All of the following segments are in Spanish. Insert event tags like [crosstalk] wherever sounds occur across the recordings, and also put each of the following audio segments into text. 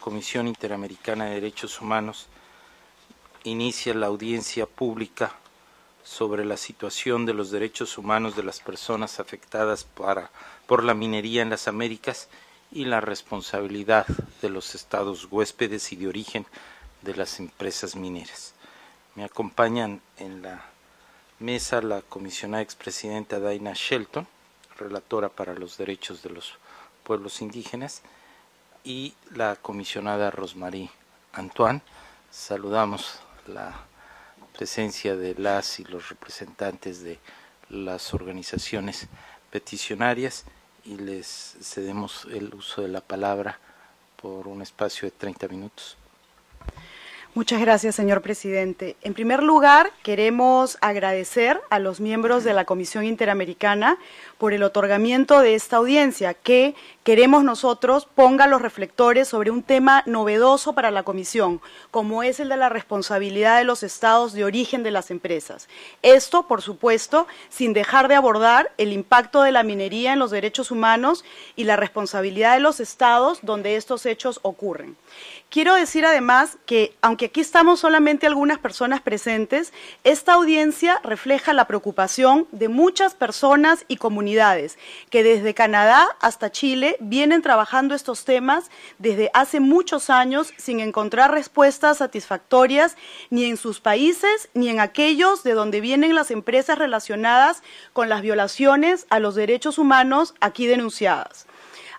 Comisión Interamericana de Derechos Humanos inicia la audiencia pública sobre la situación de los derechos humanos de las personas afectadas por la minería en las Américas y la responsabilidad de los estados huéspedes y de origen de las empresas mineras. Me acompañan en la mesa la comisionada expresidenta Daina Shelton, relatora para los derechos de los pueblos indígenas, y la comisionada Rosmarie Antoine. Saludamos la presencia de las y los representantes de las organizaciones peticionarias y les cedemos el uso de la palabra por un espacio de 30 minutos. Muchas gracias, señor presidente. En primer lugar, queremos agradecer a los miembros de la Comisión Interamericana por el otorgamiento de esta audiencia, que Queremos nosotros ponga los reflectores sobre un tema novedoso para la Comisión, como es el de la responsabilidad de los estados de origen de las empresas. Esto, por supuesto, sin dejar de abordar el impacto de la minería en los derechos humanos y la responsabilidad de los estados donde estos hechos ocurren. Quiero decir además que, aunque aquí estamos solamente algunas personas presentes, esta audiencia refleja la preocupación de muchas personas y comunidades que desde Canadá hasta Chile vienen trabajando estos temas desde hace muchos años sin encontrar respuestas satisfactorias ni en sus países ni en aquellos de donde vienen las empresas relacionadas con las violaciones a los derechos humanos aquí denunciadas.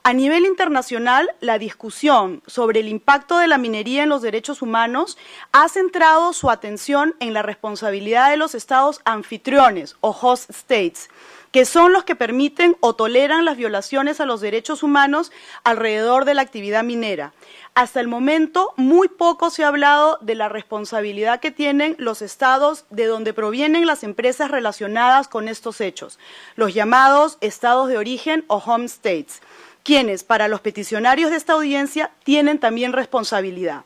A nivel internacional, la discusión sobre el impacto de la minería en los derechos humanos ha centrado su atención en la responsabilidad de los estados anfitriones o host states que son los que permiten o toleran las violaciones a los derechos humanos alrededor de la actividad minera. Hasta el momento, muy poco se ha hablado de la responsabilidad que tienen los estados de donde provienen las empresas relacionadas con estos hechos, los llamados estados de origen o home states quienes, para los peticionarios de esta audiencia, tienen también responsabilidad.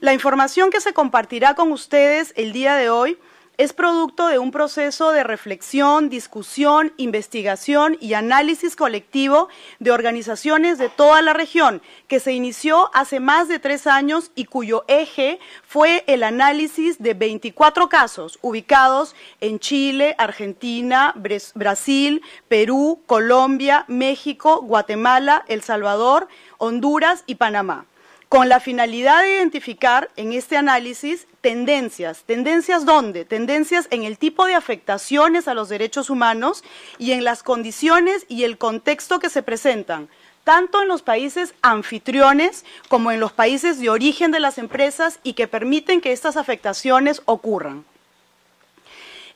La información que se compartirá con ustedes el día de hoy es producto de un proceso de reflexión, discusión, investigación y análisis colectivo de organizaciones de toda la región, que se inició hace más de tres años y cuyo eje fue el análisis de 24 casos ubicados en Chile, Argentina, Brasil, Perú, Colombia, México, Guatemala, El Salvador, Honduras y Panamá con la finalidad de identificar en este análisis tendencias. ¿Tendencias dónde? Tendencias en el tipo de afectaciones a los derechos humanos y en las condiciones y el contexto que se presentan tanto en los países anfitriones como en los países de origen de las empresas y que permiten que estas afectaciones ocurran.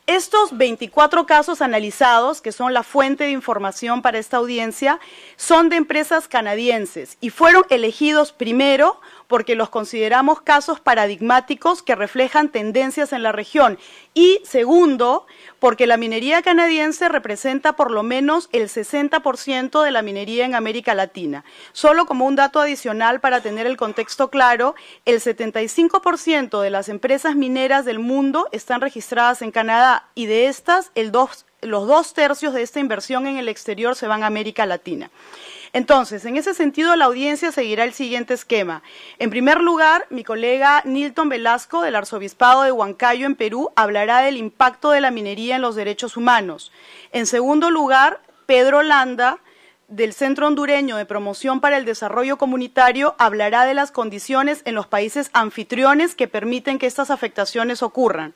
Estos 24 casos analizados, que son la fuente de información para esta audiencia, son de empresas canadienses y fueron elegidos primero porque los consideramos casos paradigmáticos que reflejan tendencias en la región. Y segundo, porque la minería canadiense representa por lo menos el 60% de la minería en América Latina. Solo como un dato adicional para tener el contexto claro, el 75% de las empresas mineras del mundo están registradas en Canadá y de estas los dos tercios de esta inversión en el exterior se van a América Latina. Entonces, en ese sentido, la audiencia seguirá el siguiente esquema. En primer lugar, mi colega Nilton Velasco del Arzobispado de Huancayo, en Perú, hablará del impacto de la minería en los derechos humanos. En segundo lugar, Pedro Landa del Centro Hondureño de Promoción para el Desarrollo Comunitario hablará de las condiciones en los países anfitriones que permiten que estas afectaciones ocurran.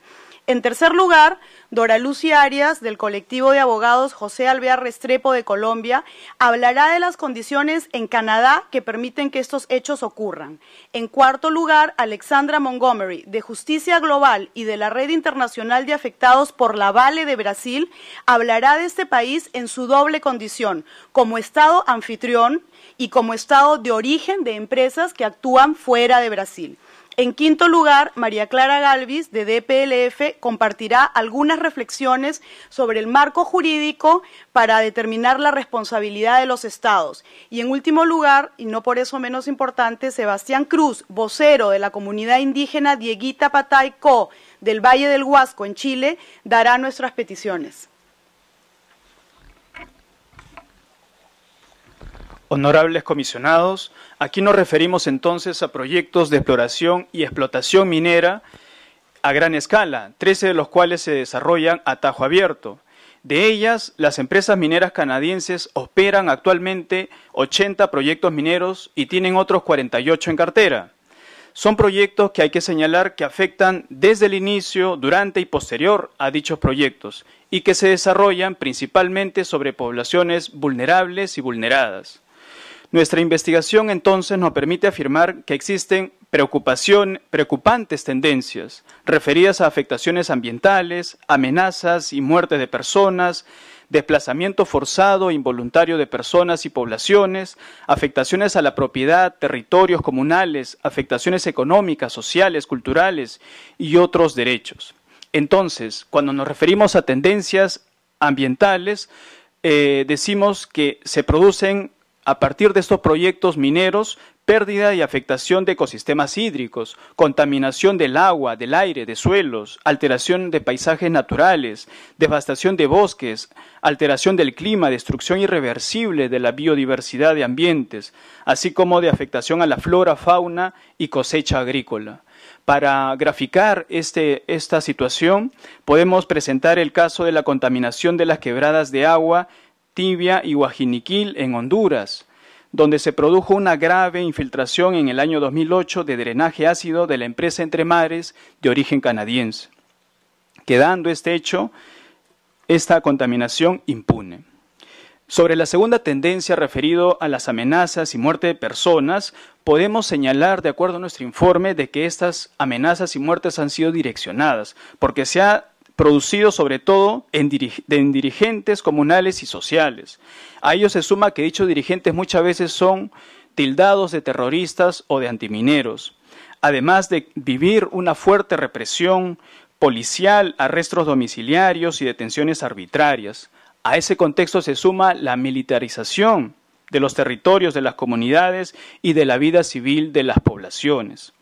En tercer lugar, Dora Lucy Arias, del colectivo de abogados José Alvear Restrepo de Colombia, hablará de las condiciones en Canadá que permiten que estos hechos ocurran. En cuarto lugar, Alexandra Montgomery, de Justicia Global y de la Red Internacional de Afectados por la Vale de Brasil, hablará de este país en su doble condición, como Estado anfitrión y como Estado de origen de empresas que actúan fuera de Brasil. En quinto lugar, María Clara Galvis, de DPLF, compartirá algunas reflexiones sobre el marco jurídico para determinar la responsabilidad de los estados. Y en último lugar, y no por eso menos importante, Sebastián Cruz, vocero de la comunidad indígena Dieguita Patay Co. del Valle del Huasco, en Chile, dará nuestras peticiones. Honorables comisionados, aquí nos referimos entonces a proyectos de exploración y explotación minera a gran escala, 13 de los cuales se desarrollan a tajo abierto. De ellas, las empresas mineras canadienses operan actualmente 80 proyectos mineros y tienen otros 48 en cartera. Son proyectos que hay que señalar que afectan desde el inicio, durante y posterior a dichos proyectos y que se desarrollan principalmente sobre poblaciones vulnerables y vulneradas. Nuestra investigación entonces nos permite afirmar que existen preocupantes tendencias referidas a afectaciones ambientales, amenazas y muertes de personas, desplazamiento forzado e involuntario de personas y poblaciones, afectaciones a la propiedad, territorios comunales, afectaciones económicas, sociales, culturales y otros derechos. Entonces, cuando nos referimos a tendencias ambientales, eh, decimos que se producen a partir de estos proyectos mineros, pérdida y afectación de ecosistemas hídricos, contaminación del agua, del aire, de suelos, alteración de paisajes naturales, devastación de bosques, alteración del clima, destrucción irreversible de la biodiversidad de ambientes, así como de afectación a la flora, fauna y cosecha agrícola. Para graficar este, esta situación, podemos presentar el caso de la contaminación de las quebradas de agua Tibia y Guajiniquil, en Honduras, donde se produjo una grave infiltración en el año 2008 de drenaje ácido de la empresa Entre Mares de origen canadiense, quedando este hecho, esta contaminación impune. Sobre la segunda tendencia referido a las amenazas y muerte de personas, podemos señalar, de acuerdo a nuestro informe, de que estas amenazas y muertes han sido direccionadas, porque se ha producido sobre todo en, dirigentes comunales y sociales. A ello se suma que dichos dirigentes muchas veces son tildados de terroristas o de antimineros, además de vivir una fuerte represión policial, arrestos domiciliarios y detenciones arbitrarias. A ese contexto se suma la militarización de los territorios, de las comunidades y de la vida civil de las poblaciones.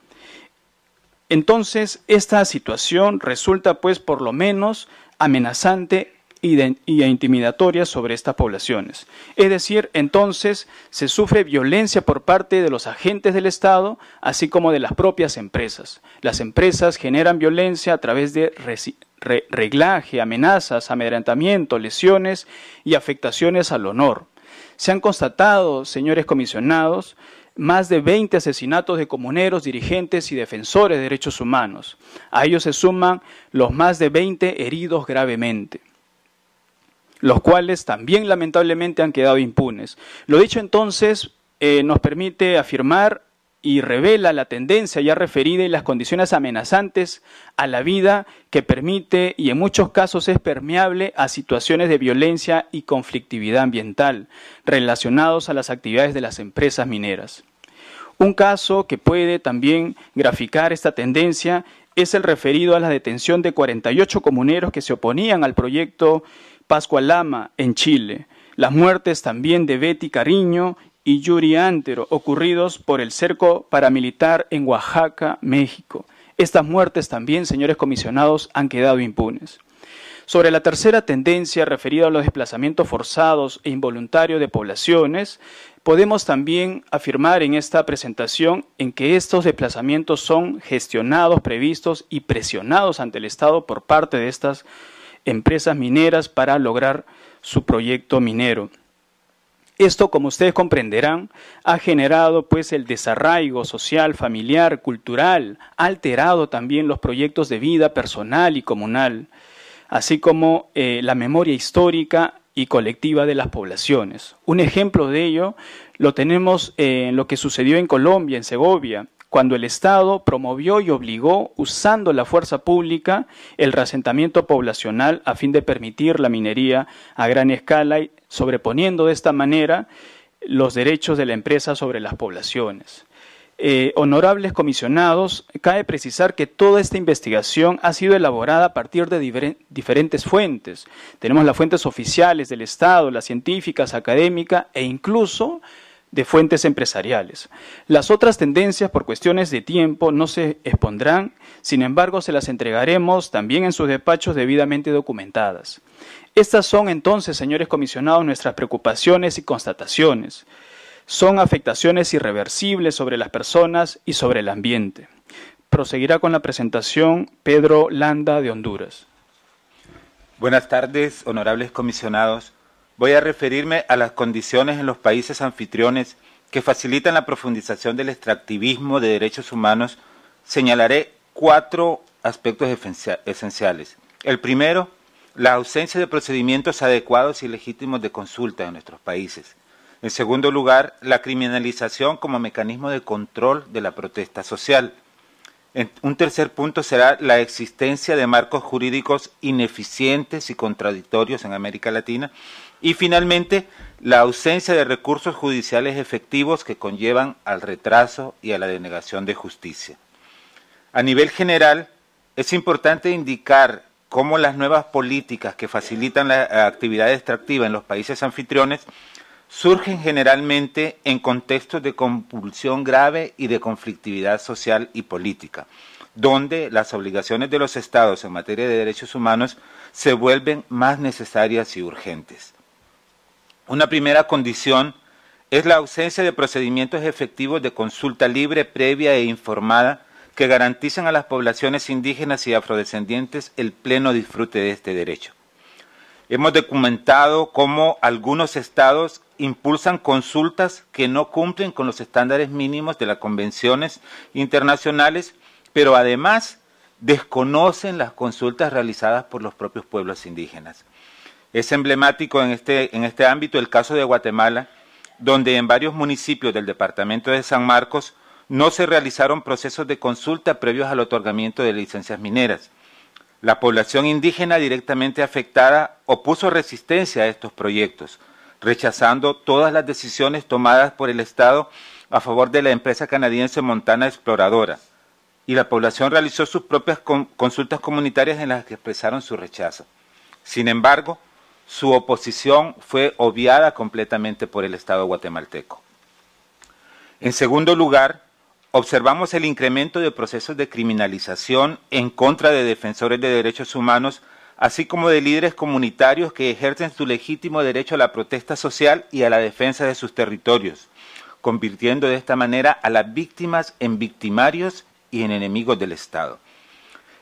Entonces, esta situación resulta pues por lo menos amenazante y, intimidatoria sobre estas poblaciones. Es decir, entonces se sufre violencia por parte de los agentes del Estado, así como de las propias empresas. Las empresas generan violencia a través de reglaje, amenazas, amedrentamiento, lesiones y afectaciones al honor. Se han constatado, señores comisionados, más de 20 asesinatos de comuneros, dirigentes y defensores de derechos humanos. A ellos se suman los más de 20 heridos gravemente los cuales también lamentablemente han quedado impunes. Lo dicho entonces eh, nos permite afirmar y revela la tendencia ya referida y las condiciones amenazantes a la vida que permite y en muchos casos es permeable a situaciones de violencia y conflictividad ambiental relacionados a las actividades de las empresas mineras. Un caso que puede también graficar esta tendencia es el referido a la detención de 48 comuneros que se oponían al proyecto Pascualama en Chile, las muertes también de Betty Cariño y Yuri Antero, ocurridos por el cerco paramilitar en Oaxaca, México. Estas muertes también, señores comisionados, han quedado impunes. Sobre la tercera tendencia referida a los desplazamientos forzados e involuntarios de poblaciones, podemos también afirmar en esta presentación en que estos desplazamientos son gestionados, previstos y presionados ante el Estado por parte de estas empresas mineras para lograr su proyecto minero. Esto, como ustedes comprenderán, ha generado pues el desarraigo social, familiar, cultural, ha alterado también los proyectos de vida personal y comunal, así como eh, la memoria histórica y colectiva de las poblaciones. Un ejemplo de ello lo tenemos eh, en lo que sucedió en Colombia, en Segovia, cuando el Estado promovió y obligó, usando la fuerza pública, el reasentamiento poblacional a fin de permitir la minería a gran escala y sobreponiendo de esta manera los derechos de la empresa sobre las poblaciones. Eh, honorables comisionados, cabe precisar que toda esta investigación ha sido elaborada a partir de diferentes fuentes. Tenemos las fuentes oficiales del Estado, las científicas, académicas e incluso de fuentes empresariales. Las otras tendencias por cuestiones de tiempo no se expondrán, sin embargo se las entregaremos también en sus despachos debidamente documentadas. Estas son entonces, señores comisionados, nuestras preocupaciones y constataciones. Son afectaciones irreversibles sobre las personas y sobre el ambiente. Proseguirá con la presentación Pedro Landa de Honduras. Buenas tardes, honorables comisionados voy a referirme a las condiciones en los países anfitriones que facilitan la profundización del extractivismo de derechos humanos, señalaré cuatro aspectos esenciales. El primero, la ausencia de procedimientos adecuados y legítimos de consulta en nuestros países. En segundo lugar, la criminalización como mecanismo de control de la protesta social. un tercer punto será la existencia de marcos jurídicos ineficientes y contradictorios en América Latina. Y finalmente, la ausencia de recursos judiciales efectivos que conllevan al retraso y a la denegación de justicia. A nivel general, es importante indicar cómo las nuevas políticas que facilitan la eh, actividad extractiva en los países anfitriones surgen generalmente en contextos de compulsión grave y de conflictividad social y política, donde las obligaciones de los estados en materia de derechos humanos se vuelven más necesarias y urgentes. Una primera condición es la ausencia de procedimientos efectivos de consulta libre, previa e informada que garanticen a las poblaciones indígenas y afrodescendientes el pleno disfrute de este derecho. Hemos documentado cómo algunos estados impulsan consultas que no cumplen con los estándares mínimos de las convenciones internacionales, pero además desconocen las consultas realizadas por los propios pueblos indígenas. Es emblemático este, en este, ámbito el caso de Guatemala, donde en varios municipios del departamento de San Marcos no se realizaron procesos de consulta previos al otorgamiento de licencias mineras. La población indígena directamente afectada opuso resistencia a estos proyectos, rechazando todas las decisiones tomadas por el Estado a favor de la empresa canadiense Montana Exploradora. Y la población realizó sus propias consultas comunitarias en las que expresaron su rechazo. Sin embargo, su oposición fue obviada completamente por el Estado guatemalteco. En segundo lugar, observamos el incremento de procesos de criminalización en contra de defensores de derechos humanos, así como de líderes comunitarios que ejercen su legítimo derecho a la protesta social y a la defensa de sus territorios, convirtiendo de esta manera a las víctimas en victimarios y en enemigos del Estado.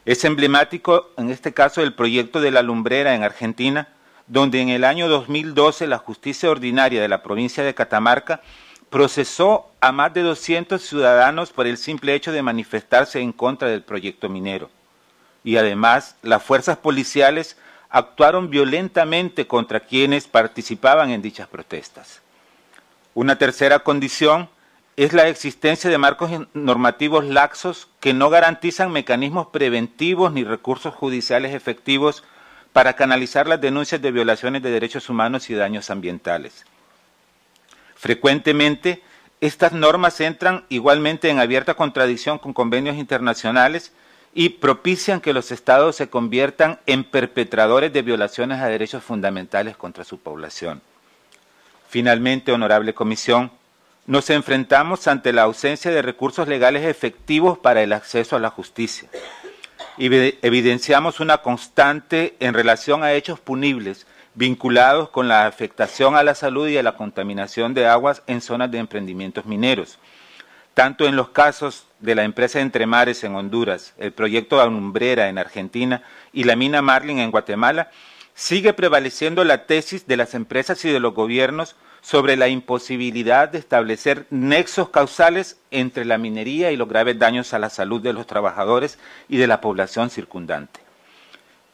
Es emblemático, en este caso, el proyecto de la lumbrera en Argentina, donde en el año 2012 la justicia ordinaria de la provincia de Catamarca procesó a más de 200 ciudadanos por el simple hecho de manifestarse en contra del proyecto minero. Y además, las fuerzas policiales actuaron violentamente contra quienes participaban en dichas protestas. Una tercera condición es la existencia de marcos normativos laxos que no garantizan mecanismos preventivos ni recursos judiciales efectivos para canalizar las denuncias de violaciones de derechos humanos y daños ambientales. Frecuentemente, estas normas entran igualmente en abierta contradicción con convenios internacionales y propician que los estados se conviertan en perpetradores de violaciones a derechos fundamentales contra su población. Finalmente, honorable comisión, nos enfrentamos ante la ausencia de recursos legales efectivos para el acceso a la justicia evidenciamos una constante en relación a hechos punibles vinculados con la afectación a la salud y a la contaminación de aguas en zonas de emprendimientos mineros, tanto en los casos de la empresa Entre Mares en Honduras, el proyecto Alumbrera en Argentina y la mina Marlin en Guatemala, sigue prevaleciendo la tesis de las empresas y de los gobiernos sobre la imposibilidad de establecer nexos causales entre la minería y los graves daños a la salud de los trabajadores y de la población circundante.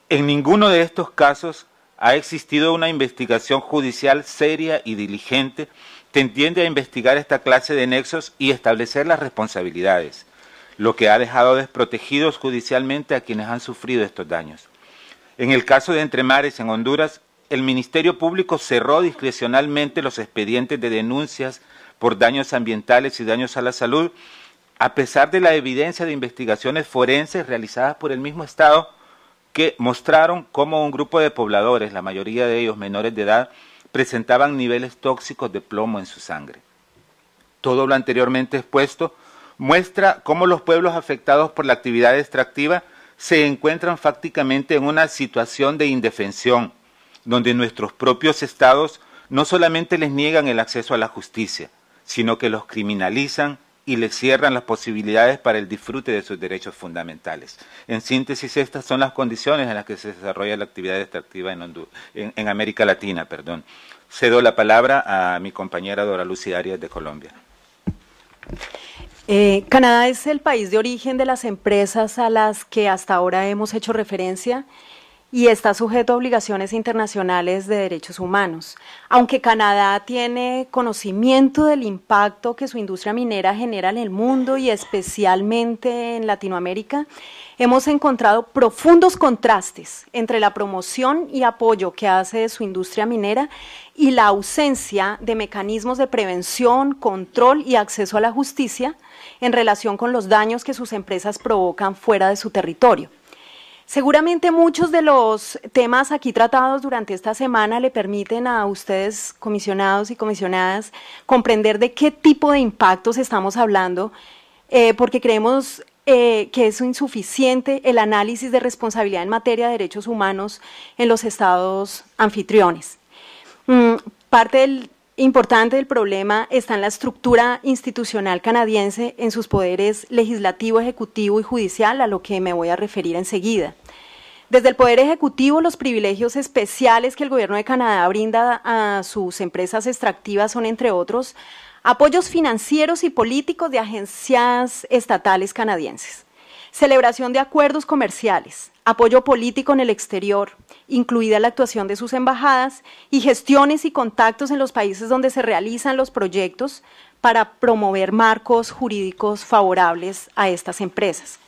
En ninguno de estos casos ha existido una investigación judicial seria y diligente que a investigar esta clase de nexos y establecer las responsabilidades, lo que ha dejado desprotegidos judicialmente a quienes han sufrido estos daños. En el caso de Entre Mares, en Honduras, el Ministerio Público cerró discrecionalmente los expedientes de denuncias por daños ambientales y daños a la salud, a pesar de la evidencia de investigaciones forenses realizadas por el mismo Estado que mostraron cómo un grupo de pobladores, la mayoría de ellos menores de edad, presentaban niveles tóxicos de plomo en su sangre. Todo lo anteriormente expuesto muestra cómo los pueblos afectados por la actividad extractiva se encuentran prácticamente en una situación de indefensión, donde nuestros propios estados no solamente les niegan el acceso a la justicia, sino que los criminalizan y les cierran las posibilidades para el disfrute de sus derechos fundamentales. En síntesis, estas son las condiciones en las que se desarrolla la actividad extractiva en, América Latina. Cedo la palabra a mi compañera Dora Lucía de Colombia. Eh, Canadá es el país de origen de las empresas a las que hasta ahora hemos hecho referencia y está sujeto a obligaciones internacionales de derechos humanos. Aunque Canadá tiene conocimiento del impacto que su industria minera genera en el mundo y especialmente en Latinoamérica, hemos encontrado profundos contrastes entre la promoción y apoyo que hace su industria minera y la ausencia de mecanismos de prevención, control y acceso a la justicia en relación con los daños que sus empresas provocan fuera de su territorio. Seguramente muchos de los temas aquí tratados durante esta semana le permiten a ustedes, comisionados y comisionadas, comprender de qué tipo de impactos estamos hablando, eh, porque creemos eh, que es insuficiente el análisis de responsabilidad en materia de derechos humanos en los estados anfitriones. Mm, parte del importante del problema está en la estructura institucional canadiense, en sus poderes legislativo, ejecutivo y judicial, a lo que me voy a referir enseguida. Desde el Poder Ejecutivo, los privilegios especiales que el Gobierno de Canadá brinda a sus empresas extractivas son, entre otros, apoyos financieros y políticos de agencias estatales canadienses, celebración de acuerdos comerciales, apoyo político en el exterior, incluida la actuación de sus embajadas, y gestiones y contactos en los países donde se realizan los proyectos para promover marcos jurídicos favorables a estas empresas.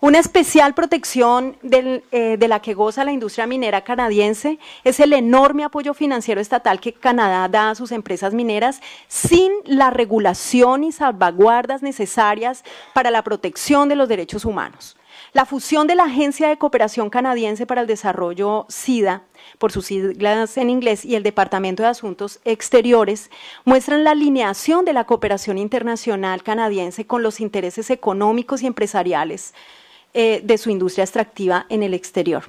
Una especial protección eh, de la que goza la industria minera canadiense es el enorme apoyo financiero estatal que Canadá da a sus empresas mineras sin la regulación y salvaguardas necesarias para la protección de los derechos humanos. La fusión de la Agencia de Cooperación Canadiense para el Desarrollo SIDA, por sus siglas en inglés, y el Departamento de Asuntos Exteriores muestran la alineación de la cooperación internacional canadiense con los intereses económicos y empresariales eh, de su industria extractiva en el exterior.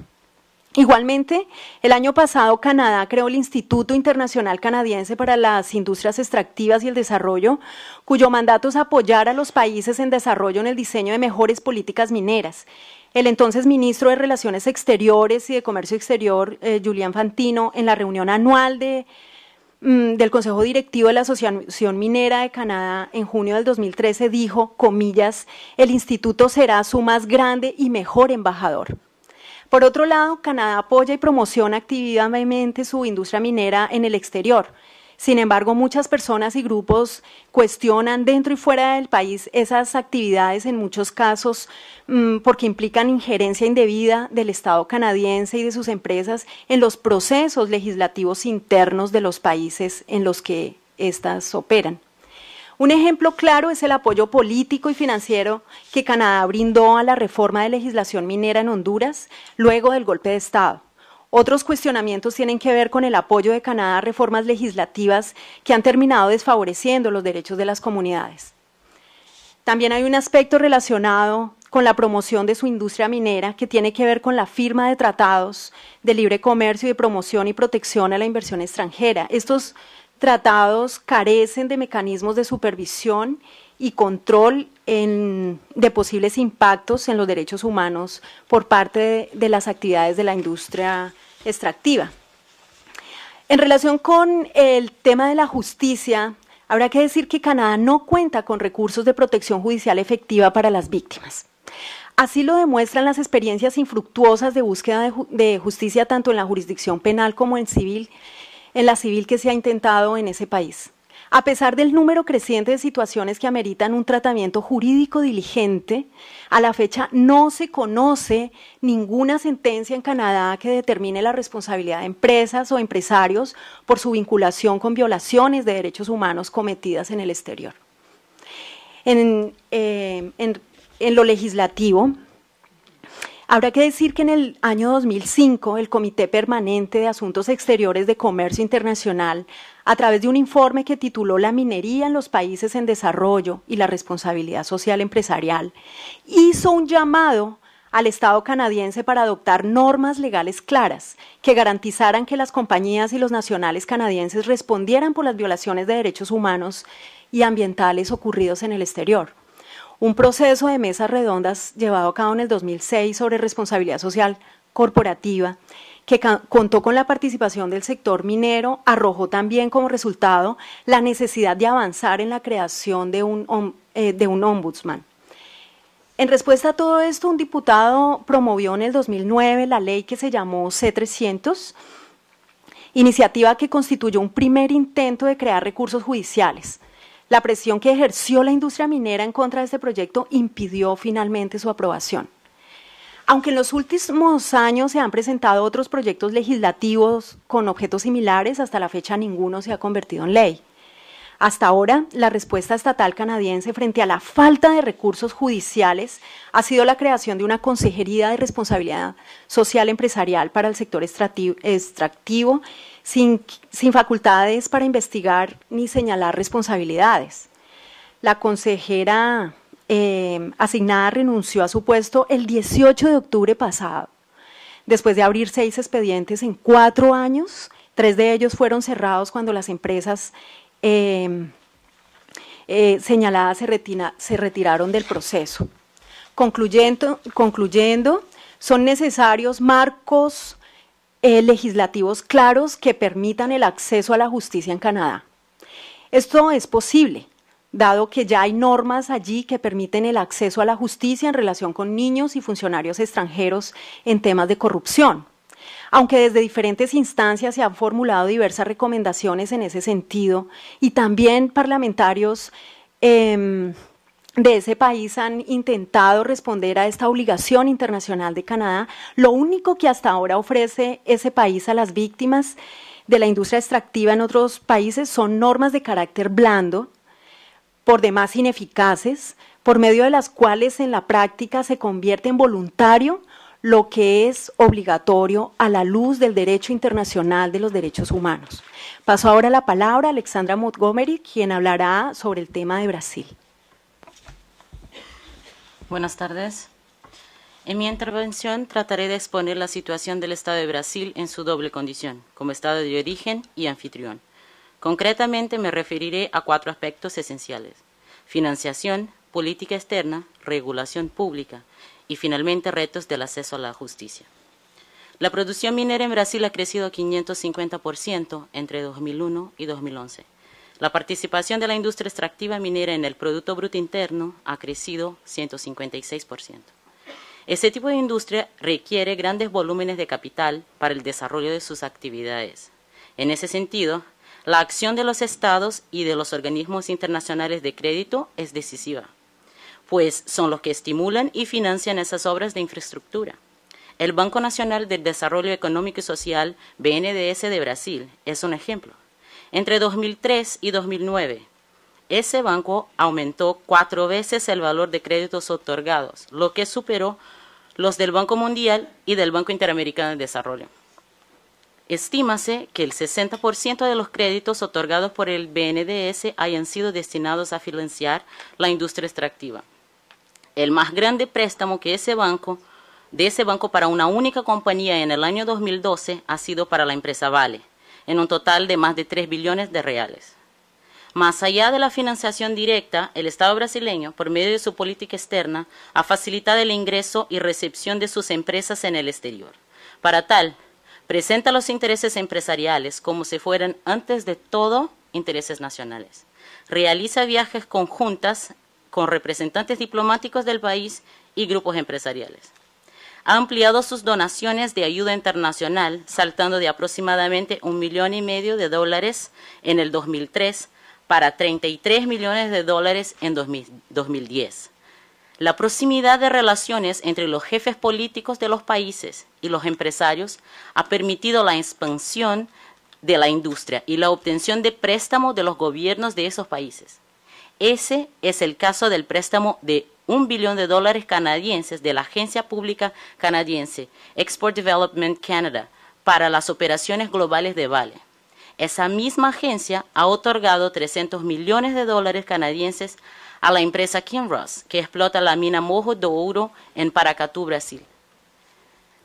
Igualmente, el año pasado Canadá creó el Instituto Internacional Canadiense para las Industrias Extractivas y el Desarrollo, cuyo mandato es apoyar a los países en desarrollo en el diseño de mejores políticas mineras. El entonces ministro de Relaciones Exteriores y de Comercio Exterior, eh, Julián Fantino, en la reunión anual mm, del Consejo Directivo de la Asociación Minera de Canadá en junio del 2013, dijo, comillas, el instituto será su más grande y mejor embajador. Por otro lado, Canadá apoya y promociona activamente su industria minera en el exterior. Sin embargo, muchas personas y grupos cuestionan dentro y fuera del país esas actividades en muchos casos mm, porque implican injerencia indebida del Estado canadiense y de sus empresas en los procesos legislativos internos de los países en los que éstas operan. Un ejemplo claro es el apoyo político y financiero que Canadá brindó a la reforma de legislación minera en Honduras luego del golpe de Estado. Otros cuestionamientos tienen que ver con el apoyo de Canadá a reformas legislativas que han terminado desfavoreciendo los derechos de las comunidades. También hay un aspecto relacionado con la promoción de su industria minera que tiene que ver con la firma de tratados de libre comercio y promoción y protección a la inversión extranjera. Estos tratados carecen de mecanismos de supervisión y control de posibles impactos en los derechos humanos por parte de, las actividades de la industria extractiva. En relación con el tema de la justicia, habrá que decir que Canadá no cuenta con recursos de protección judicial efectiva para las víctimas. Así lo demuestran las experiencias infructuosas de búsqueda de, de justicia tanto en la jurisdicción penal como en civil, en la civil que se ha intentado en ese país. A pesar del número creciente de situaciones que ameritan un tratamiento jurídico diligente, a la fecha no se conoce ninguna sentencia en Canadá que determine la responsabilidad de empresas o empresarios por su vinculación con violaciones de derechos humanos cometidas en el exterior. En, eh, lo legislativo, Habrá que decir que en el año 2005 el Comité Permanente de Asuntos Exteriores de Comercio Internacional, a través de un informe que tituló La minería en los países en desarrollo y la responsabilidad social empresarial, hizo un llamado al Estado canadiense para adoptar normas legales claras que garantizaran que las compañías y los nacionales canadienses respondieran por las violaciones de derechos humanos y ambientales ocurridos en el exterior un proceso de mesas redondas llevado a cabo en el 2006 sobre responsabilidad social corporativa que contó con la participación del sector minero, arrojó también como resultado la necesidad de avanzar en la creación de un, eh, de ombudsman. En respuesta a todo esto, un diputado promovió en el 2009 la ley que se llamó C300, iniciativa que constituyó un primer intento de crear recursos judiciales la presión que ejerció la industria minera en contra de este proyecto impidió finalmente su aprobación. Aunque en los últimos años se han presentado otros proyectos legislativos con objetos similares, hasta la fecha ninguno se ha convertido en ley. Hasta ahora, la respuesta estatal canadiense frente a la falta de recursos judiciales ha sido la creación de una Consejería de Responsabilidad Social Empresarial para el sector extractivo, sin, facultades para investigar ni señalar responsabilidades. La consejera eh, asignada renunció a su puesto el 18 de octubre pasado, después de abrir seis expedientes en cuatro años. Tres de ellos fueron cerrados cuando las empresas Em, eh, señaladas se, retiraron del proceso. Concluyendo, son necesarios marcos eh, legislativos claros que permitan el acceso a la justicia en Canadá. Esto es posible, dado que ya hay normas allí que permiten el acceso a la justicia en relación con niños y funcionarios extranjeros en temas de corrupción. Aunque desde diferentes instancias se han formulado diversas recomendaciones en ese sentido y también parlamentarios em, de ese país han intentado responder a esta obligación internacional de Canadá, lo único que hasta ahora ofrece ese país a las víctimas de la industria extractiva en otros países son normas de carácter blando, por demás ineficaces, por medio de las cuales en la práctica se convierte en voluntario lo que es obligatorio a la luz del derecho internacional de los derechos humanos. Paso ahora la palabra a Alexandra Montgomery, quien hablará sobre el tema de Brasil. Buenas tardes. En mi intervención trataré de exponer la situación del Estado de Brasil en su doble condición, como Estado de origen y anfitrión. Concretamente me referiré a cuatro aspectos esenciales. Financiación, política externa, regulación pública, y finalmente retos del acceso a la justicia. La producción minera en Brasil ha crecido 550% entre 2001 y 2011. La participación de la industria extractiva minera en el Producto Bruto Interno ha crecido 156%. Este tipo de industria requiere grandes volúmenes de capital para el desarrollo de sus actividades. En ese sentido, la acción de los estados y de los organismos internacionales de crédito es decisiva pues son los que estimulan y financian esas obras de infraestructura. El Banco Nacional del Desarrollo Económico y Social, BNDS de Brasil, es un ejemplo. Entre 2003 y 2009, ese banco aumentó cuatro veces el valor de créditos otorgados, lo que superó los del Banco Mundial y del Banco Interamericano de Desarrollo. Estímase que el 60% de los créditos otorgados por el BNDS hayan sido destinados a financiar la industria extractiva el más grande préstamo que ese banco, de ese banco para una única compañía en el año 2012 ha sido para la empresa Vale, en un total de más de 3 billones de reales. Más allá de la financiación directa, el Estado brasileño, por medio de su política externa, ha facilitado el ingreso y recepción de sus empresas en el exterior. Para tal, presenta los intereses empresariales como si fueran antes de todo intereses nacionales. Realiza viajes conjuntas con representantes diplomáticos del país y grupos empresariales. Ha ampliado sus donaciones de ayuda internacional, saltando de aproximadamente un millón y medio de dólares en el 2003 para 33 millones de dólares en 2010. La proximidad de relaciones entre los jefes políticos de los países y los empresarios ha permitido la expansión de la industria y la obtención de préstamos de los gobiernos de esos países. Ese es el caso del préstamo de un billón de dólares canadienses de la Agencia Pública Canadiense Export Development Canada para las operaciones globales de Vale. Esa misma agencia ha otorgado 300 millones de dólares canadienses a la empresa Kinross, que explota la mina Mojo de Ouro en Paracatu, Brasil,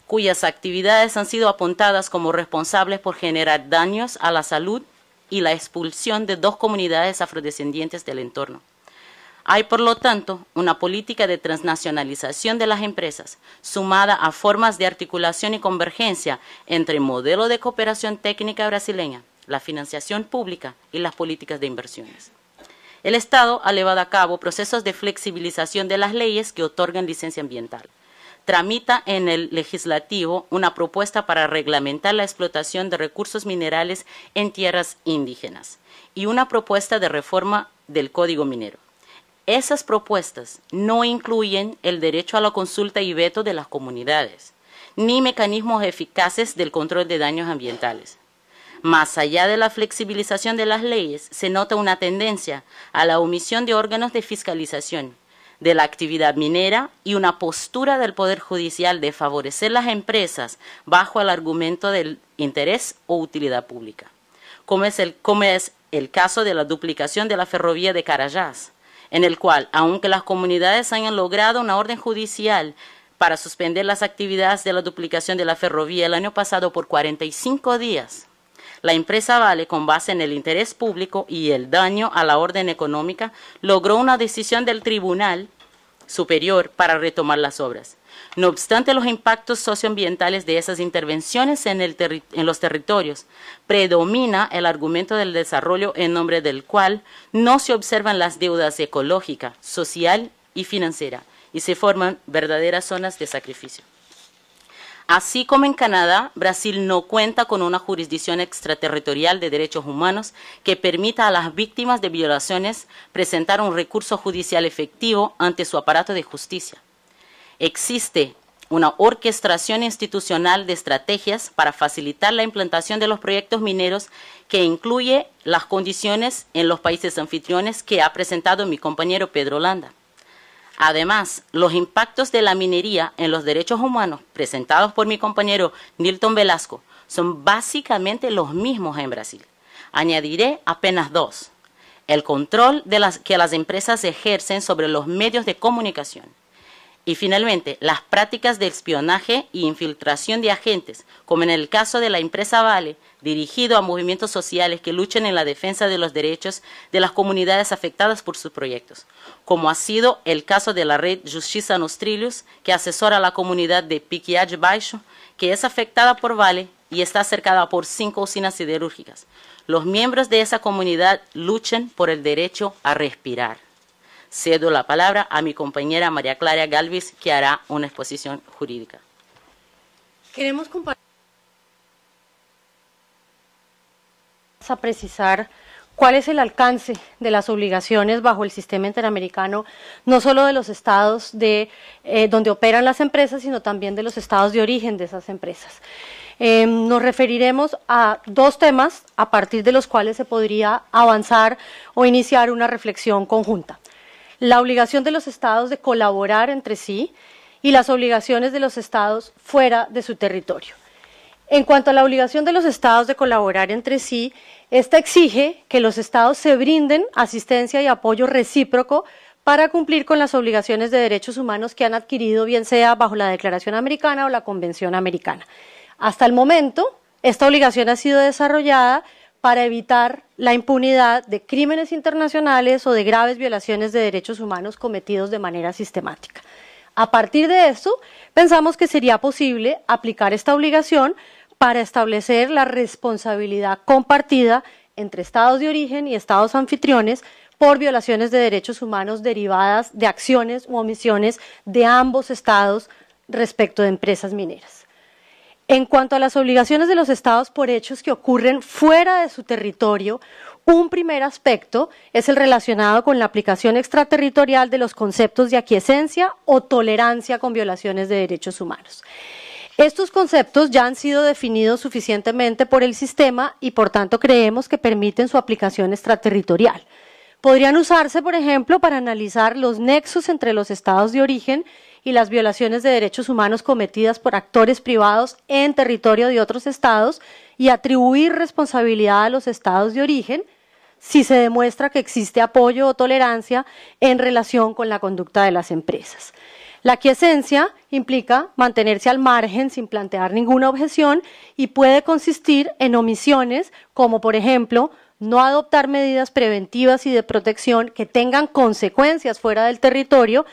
cuyas actividades han sido apuntadas como responsables por generar daños a la salud y la expulsión de dos comunidades afrodescendientes del entorno. Hay, por lo tanto, una política de transnacionalización de las empresas, sumada a formas de articulación y convergencia entre el modelo de cooperación técnica brasileña, la financiación pública y las políticas de inversiones. El Estado ha llevado a cabo procesos de flexibilización de las leyes que otorgan licencia ambiental tramita en el legislativo una propuesta para reglamentar la explotación de recursos minerales en tierras indígenas y una propuesta de reforma del Código Minero. Esas propuestas no incluyen el derecho a la consulta y veto de las comunidades, ni mecanismos eficaces del control de daños ambientales. Más allá de la flexibilización de las leyes, se nota una tendencia a la omisión de órganos de fiscalización, de la actividad minera y una postura del Poder Judicial de favorecer las empresas bajo el argumento del interés o utilidad pública, como es el, caso de la duplicación de la ferrovía de Carayás, en el cual, aunque las comunidades hayan logrado una orden judicial para suspender las actividades de la duplicación de la ferrovía el año pasado por 45 días, la empresa Vale, con base en el interés público y el daño a la orden económica, logró una decisión del Tribunal Superior para retomar las obras. No obstante los impactos socioambientales de esas intervenciones en, los territorios, predomina el argumento del desarrollo en nombre del cual no se observan las deudas ecológica, social y financiera y se forman verdaderas zonas de sacrificio. Así como en Canadá, Brasil no cuenta con una jurisdicción extraterritorial de derechos humanos que permita a las víctimas de violaciones presentar un recurso judicial efectivo ante su aparato de justicia. Existe una orquestación institucional de estrategias para facilitar la implantación de los proyectos mineros que incluye las condiciones en los países anfitriones que ha presentado mi compañero Pedro Landa. Además, los impactos de la minería en los derechos humanos presentados por mi compañero Nilton Velasco son básicamente los mismos en Brasil. Añadiré apenas dos. El control que las empresas ejercen sobre los medios de comunicación y finalmente, las prácticas de espionaje e infiltración de agentes, como en el caso de la empresa Vale, dirigido a movimientos sociales que luchan en la defensa de los derechos de las comunidades afectadas por sus proyectos, como ha sido el caso de la red Justicia Nostrilius, que asesora a la comunidad de Piquiage Baixo, que es afectada por Vale y está cercada por cinco usinas siderúrgicas. Los miembros de esa comunidad luchan por el derecho a respirar. Cedo la palabra a mi compañera María Clara Galvis, que hará una exposición jurídica. Queremos compartir. a precisar cuál es el alcance de las obligaciones bajo el sistema interamericano, no solo de los estados de, eh, donde operan las empresas, sino también de los estados de origen de esas empresas. Em, nos referiremos a dos temas a partir de los cuales se podría avanzar o iniciar una reflexión conjunta la obligación de los estados de colaborar entre sí y las obligaciones de los estados fuera de su territorio. En cuanto a la obligación de los estados de colaborar entre sí, esta exige que los estados se brinden asistencia y apoyo recíproco para cumplir con las obligaciones de derechos humanos que han adquirido, bien sea bajo la Declaración Americana o la Convención Americana. Hasta el momento, esta obligación ha sido desarrollada para evitar la impunidad de crímenes internacionales o de graves violaciones de derechos humanos cometidos de manera sistemática. A partir de esto, pensamos que sería posible aplicar esta obligación para establecer la responsabilidad compartida entre estados de origen y estados anfitriones por violaciones de derechos humanos derivadas de acciones u omisiones de ambos estados respecto de empresas mineras. En cuanto a las obligaciones de los estados por hechos que ocurren fuera de su territorio, un primer aspecto es el relacionado con la aplicación extraterritorial de los conceptos de aquiescencia o tolerancia con violaciones de derechos humanos. Estos conceptos ya han sido definidos suficientemente por el sistema y por tanto creemos que permiten su aplicación extraterritorial. Podrían usarse, por ejemplo, para analizar los nexos entre los estados de origen y las violaciones de derechos humanos cometidas por actores privados en territorio de otros estados y atribuir responsabilidad a los estados de origen si se demuestra que existe apoyo o tolerancia en relación con la conducta de las empresas. La quiesencia implica mantenerse al margen sin plantear ninguna objeción y puede consistir en omisiones como, por ejemplo, no adoptar medidas preventivas y de protección que tengan consecuencias fuera del territorio,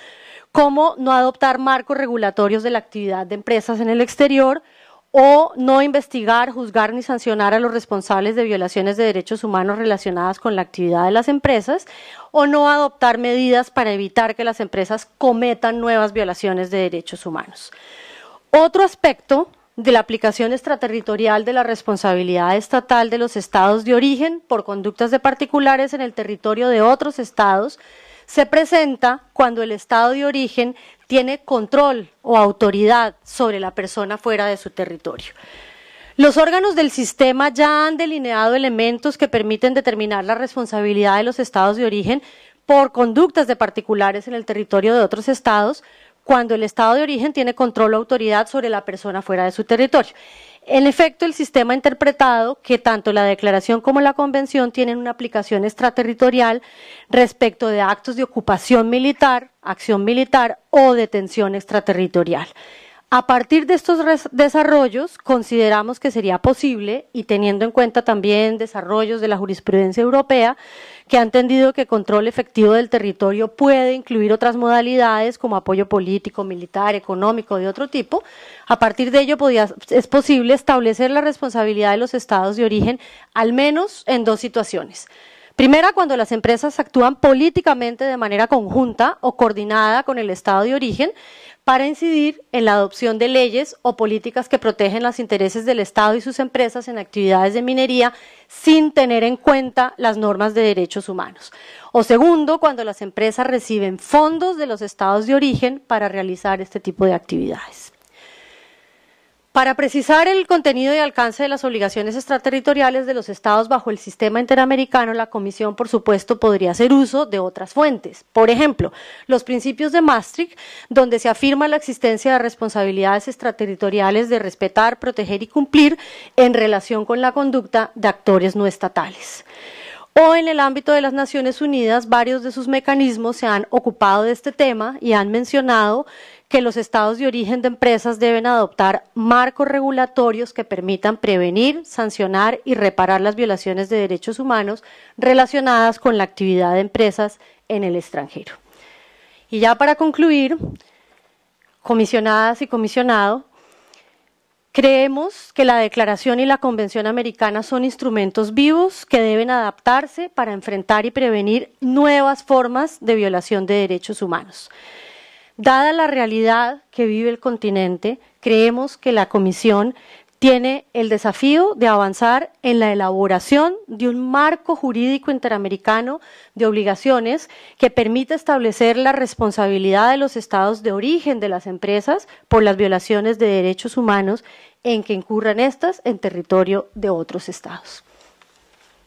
como no adoptar marcos regulatorios de la actividad de empresas en el exterior o no investigar, juzgar ni sancionar a los responsables de violaciones de derechos humanos relacionadas con la actividad de las empresas, o no adoptar medidas para evitar que las empresas cometan nuevas violaciones de derechos humanos. Otro aspecto de la aplicación extraterritorial de la responsabilidad estatal de los estados de origen por conductas de particulares en el territorio de otros estados se presenta cuando el Estado de origen tiene control o autoridad sobre la persona fuera de su territorio. Los órganos del sistema ya han delineado elementos que permiten determinar la responsabilidad de los estados de origen por conductas de particulares en el territorio de otros estados cuando el estado de origen tiene control o autoridad sobre la persona fuera de su territorio. En efecto, el sistema interpretado, que tanto la declaración como la convención tienen una aplicación extraterritorial respecto de actos de ocupación militar, acción militar o detención extraterritorial. A partir de estos desarrollos, consideramos que sería posible, y teniendo en cuenta también desarrollos de la jurisprudencia europea, que ha entendido que control efectivo del territorio puede incluir otras modalidades como apoyo político, militar, económico, de otro tipo. A partir de ello es posible establecer la responsabilidad de los estados de origen al menos en dos situaciones. Primera, cuando las empresas actúan políticamente de manera conjunta o coordinada con el estado de origen, para incidir en la adopción de leyes o políticas que protegen los intereses del Estado y sus empresas en actividades de minería sin tener en cuenta las normas de derechos humanos. O segundo, cuando las empresas reciben fondos de los estados de origen para realizar este tipo de actividades. Para precisar el contenido y alcance de las obligaciones extraterritoriales de los estados bajo el sistema interamericano, la Comisión, por supuesto, podría hacer uso de otras fuentes. Por ejemplo, los principios de Maastricht, donde se afirma la existencia de responsabilidades extraterritoriales de respetar, proteger y cumplir en relación con la conducta de actores no estatales. O en el ámbito de las Naciones Unidas, varios de sus mecanismos se han ocupado de este tema y han mencionado que los estados de origen de empresas deben adoptar marcos regulatorios que permitan prevenir, sancionar y reparar las violaciones de derechos humanos relacionadas con la actividad de empresas en el extranjero. Y ya para concluir, comisionadas y comisionado, Creemos que la Declaración y la Convención Americana son instrumentos vivos que deben adaptarse para enfrentar y prevenir nuevas formas de violación de derechos humanos. Dada la realidad que vive el continente, creemos que la Comisión tiene el desafío de avanzar en la elaboración de un marco jurídico interamericano de obligaciones que permita establecer la responsabilidad de los estados de origen de las empresas por las violaciones de derechos humanos en que incurran estas en territorio de otros estados.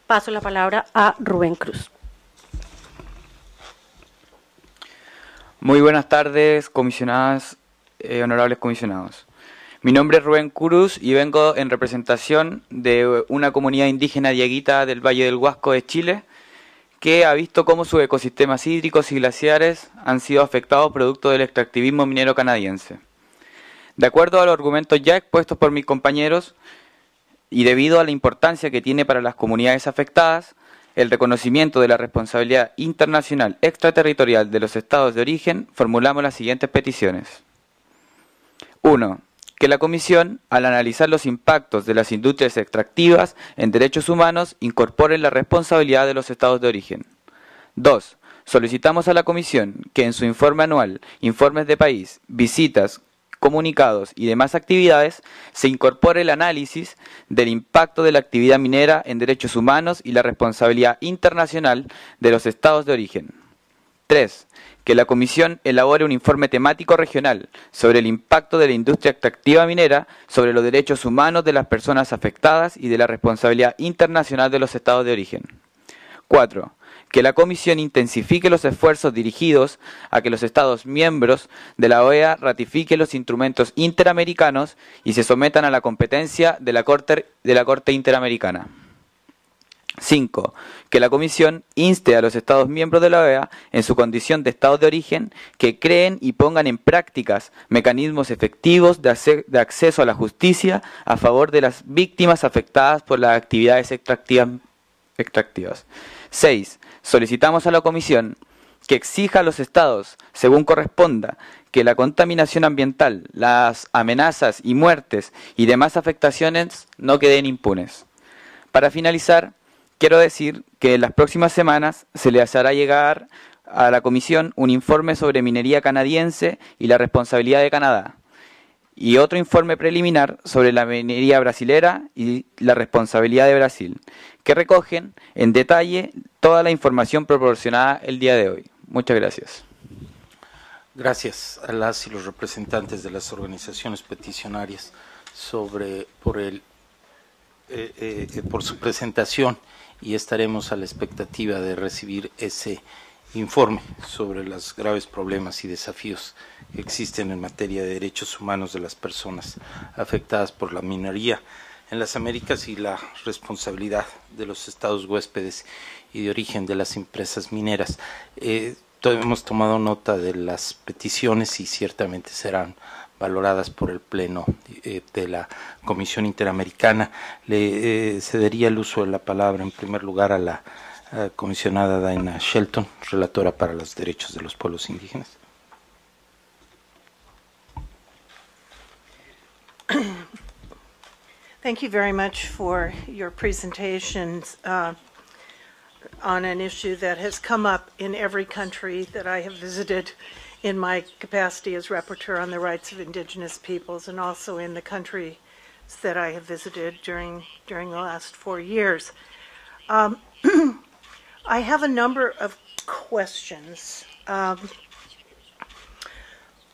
Paso la palabra a Rubén Cruz. Muy buenas tardes, comisionadas, eh, honorables comisionados. Mi nombre es Rubén Cruz y vengo en representación de una comunidad indígena diaguita del Valle del Huasco de Chile que ha visto cómo sus ecosistemas hídricos y glaciares han sido afectados producto del extractivismo minero canadiense. De acuerdo a los argumentos ya expuestos por mis compañeros y debido a la importancia que tiene para las comunidades afectadas, el reconocimiento de la responsabilidad internacional extraterritorial de los estados de origen, formulamos las siguientes peticiones. 1. Que la Comisión, al analizar los impactos de las industrias extractivas en derechos humanos, incorpore la responsabilidad de los estados de origen. 2. Solicitamos a la Comisión que en su informe anual, informes de país, visitas, comunicados y demás actividades, se incorpore el análisis del impacto de la actividad minera en derechos humanos y la responsabilidad internacional de los estados de origen. 3. Que la Comisión elabore un informe temático regional sobre el impacto de la industria extractiva minera sobre los derechos humanos de las personas afectadas y de la responsabilidad internacional de los estados de origen. 4 que la Comisión intensifique los esfuerzos dirigidos a que los Estados miembros de la OEA ratifiquen los instrumentos interamericanos y se sometan a la competencia de la Corte, de la corte Interamericana. 5. Que la Comisión inste a los Estados miembros de la OEA, en su condición de Estado de origen, que creen y pongan en prácticas mecanismos efectivos de, acceso a la justicia a favor de las víctimas afectadas por las actividades extractivas. extractivas. 6. Solicitamos a la Comisión que exija a los estados, según corresponda, que la contaminación ambiental, las amenazas y muertes y demás afectaciones no queden impunes. Para finalizar, quiero decir que en las próximas semanas se le hará llegar a la Comisión un informe sobre minería canadiense y la responsabilidad de Canadá y otro informe preliminar sobre la minería brasilera y la responsabilidad de Brasil, que recogen en detalle toda la información proporcionada el día de hoy. Muchas gracias. Gracias a las y los representantes de las organizaciones peticionarias por eh, eh, eh, por su presentación y estaremos a la expectativa de recibir ese informe sobre los graves problemas y desafíos que existen en materia de derechos humanos de las personas afectadas por la minería en las Américas y la responsabilidad de los estados huéspedes y de origen de las empresas mineras. Eh, hemos tomado nota de las peticiones y ciertamente serán valoradas por el Pleno eh, de la Comisión Interamericana. Le eh, cedería el uso de la palabra en primer lugar a la comisionada Shelton, relatora para los derechos de los pueblos indígenas. Thank you very much for your presentations uh, on an issue that has come up in every country that I have visited in my capacity as rapporteur on the rights of indigenous peoples and also in the countries that I have visited during during the last four years. Um, [clears throat] I have a number of questions. Um,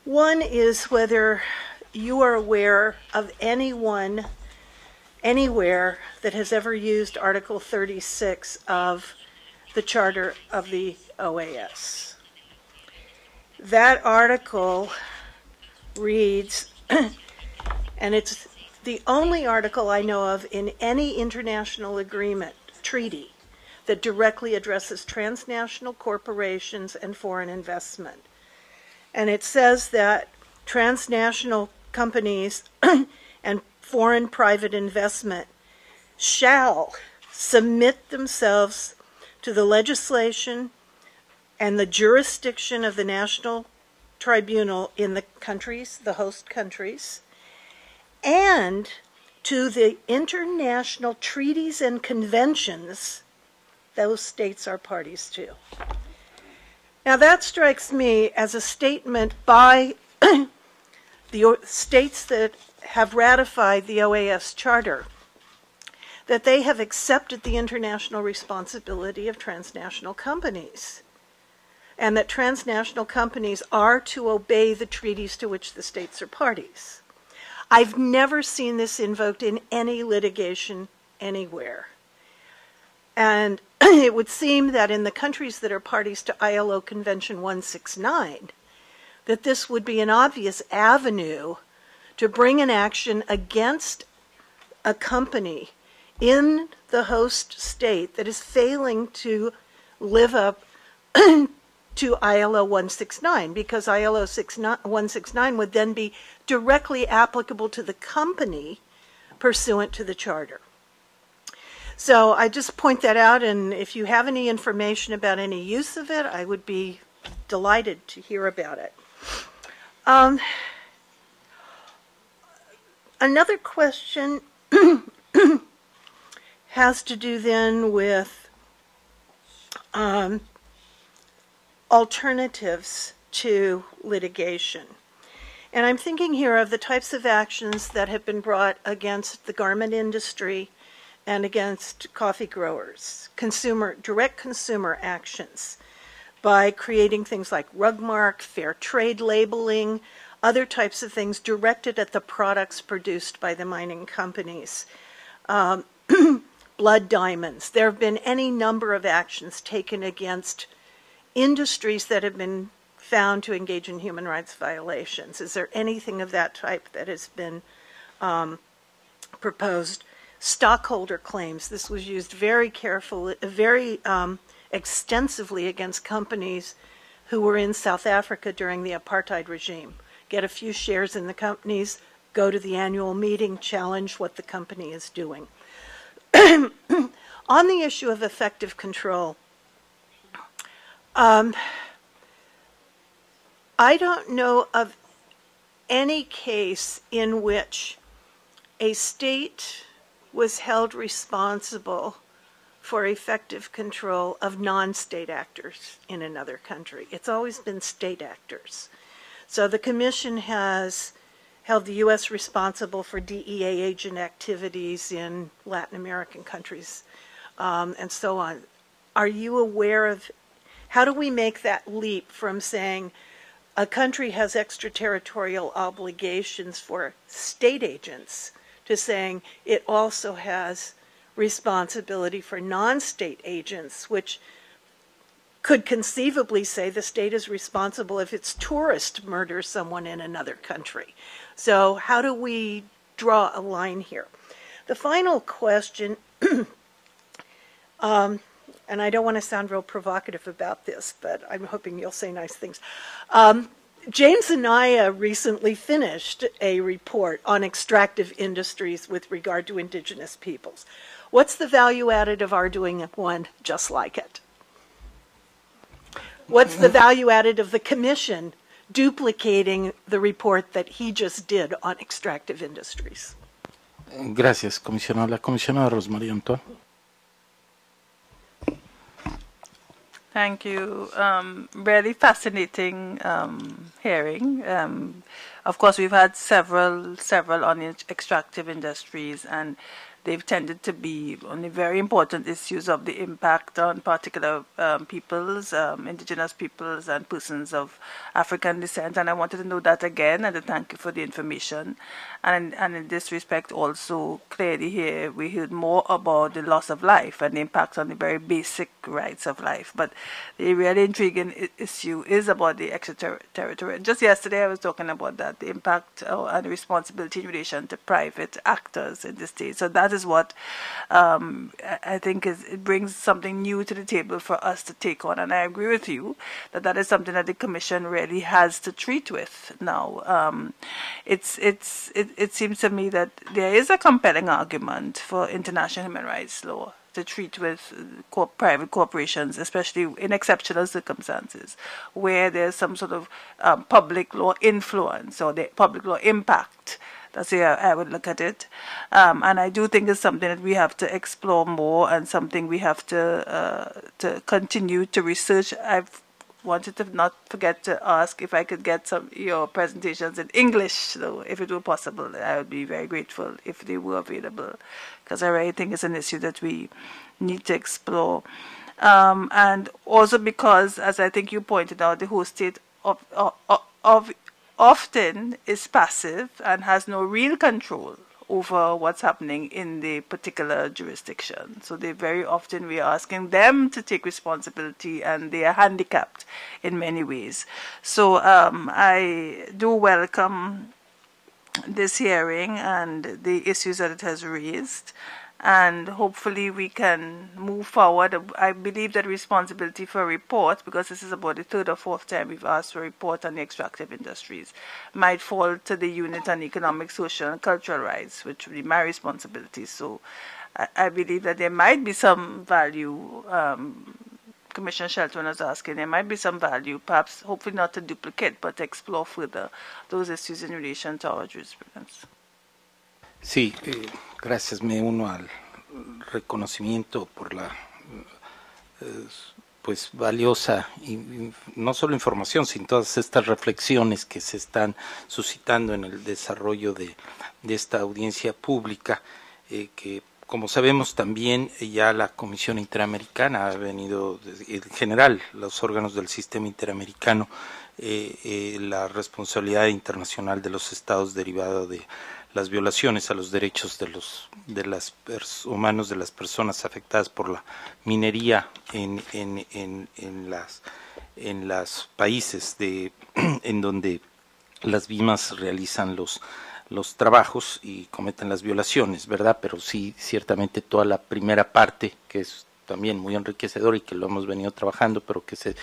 one is whether you are aware of anyone anywhere that has ever used Article 36 of the Charter of the OAS. That article reads, [clears throat] and it's the only article I know of in any international agreement, treaty, that directly addresses transnational corporations and foreign investment. And it says that transnational companies [clears throat] and foreign private investment shall submit themselves to the legislation and the jurisdiction of the national tribunal in the countries, the host countries, and to the international treaties and conventions those states are parties to. Now, that strikes me as a statement by [clears throat] the states that have ratified the OAS Charter that they have accepted the international responsibility of transnational companies and that transnational companies are to obey the treaties to which the states are parties. I've never seen this invoked in any litigation anywhere. And [clears throat] it would seem that in the countries that are parties to ILO Convention 169, that this would be an obvious avenue to bring an action against a company in the host state that is failing to live up [clears throat] to ILO 169 because ILO 169 would then be directly applicable to the company pursuant to the charter. So I just point that out, and if you have any information about any use of it, I would be delighted to hear about it. Um, another question [coughs] has to do then with um, alternatives to litigation. And I'm thinking here of the types of actions that have been brought against the garment industry and against coffee growers, consumer direct consumer actions by creating things like rug mark, fair trade labeling, other types of things directed at the products produced by the mining companies. Um, [clears throat] blood diamonds. There have been any number of actions taken against industries that have been found to engage in human rights violations. Is there anything of that type that has been um, proposed? stockholder claims. This was used very carefully, very um, extensively against companies who were in South Africa during the apartheid regime. Get a few shares in the companies, go to the annual meeting, challenge what the company is doing. [clears throat] On the issue of effective control, um, I don't know of any case in which a state was held responsible for effective control of non state actors in another country. It's always been state actors. So the Commission has held the U.S. responsible for DEA agent activities in Latin American countries um, and so on. Are you aware of how do we make that leap from saying a country has extraterritorial obligations for state agents to saying it also has responsibility for non-state agents, which could conceivably say the state is responsible if its tourist murders someone in another country. So how do we draw a line here? The final question, [clears throat] um, and I don't want to sound real provocative about this, but I'm hoping you'll say nice things. Um, James Anaya recently finished a report on extractive industries with regard to indigenous peoples. What's the value added of our doing one just like it? What's the value added of the commission duplicating the report that he just did on extractive industries? Gracias, comisionada. La comisionada Rosmarie Antoine. Thank you. Um, really fascinating um, hearing. Um, of course, we've had several, several on extractive industries, and they've tended to be on the very important issues of the impact on particular um, peoples, um, indigenous peoples, and persons of African descent. And I wanted to know that again, and thank you for the information. And, and in this respect, also clearly here, we heard more about the loss of life and the impact on the very basic rights of life. But the really intriguing issue is about the extraterritorial. Just yesterday, I was talking about that the impact uh, and responsibility in relation to private actors in the state. So that that is what um, I think is it brings something new to the table for us to take on. And I agree with you that that is something that the commission really has to treat with now. Um, it's it's it, it seems to me that there is a compelling argument for international human rights law to treat with uh, co private corporations, especially in exceptional circumstances where there's some sort of um, public law influence or the public law impact that's the way I, would look at it. Um, and I do think it's something that we have to explore more and something we have to uh, to continue to research. I've wanted to not forget to ask if I could get some your presentations in English, so if it were possible, I would be very grateful if they were available, because I really think it's an issue that we need to explore. Um, and also because, as I think you pointed out, the whole state of, of, of often is passive and has no real control over what's happening in the particular jurisdiction. So they very often we are asking them to take responsibility, and they are handicapped in many ways. So um, I do welcome this hearing and the issues that it has raised and hopefully we can move forward. I believe that responsibility for a report, because this is about the third or fourth time we've asked for a report on the extractive industries, might fall to the unit on economic, social, and cultural rights, which would be my responsibility. So I, I believe that there might be some value. Um, Commissioner Shelton was asking, there might be some value, perhaps hopefully not to duplicate, but to explore further those issues in relation to our jurisprudence. Sí, eh, gracias. Me uno al reconocimiento por la eh, pues valiosa y, no solo información, sino todas estas reflexiones que se están suscitando en el desarrollo de, esta audiencia pública, eh, que como sabemos también ya la Comisión Interamericana ha venido, en general los órganos del sistema interamericano, la responsabilidad internacional de los estados derivada de las violaciones a los derechos de los de las humanos de las personas afectadas por la minería en, en, en, en las en los países de [clears throat] en donde las BIMAS realizan los los trabajos y cometen las violaciones, ¿verdad? Pero sí, ciertamente toda la primera parte, que es también muy enriquecedora y que lo hemos venido trabajando, pero que se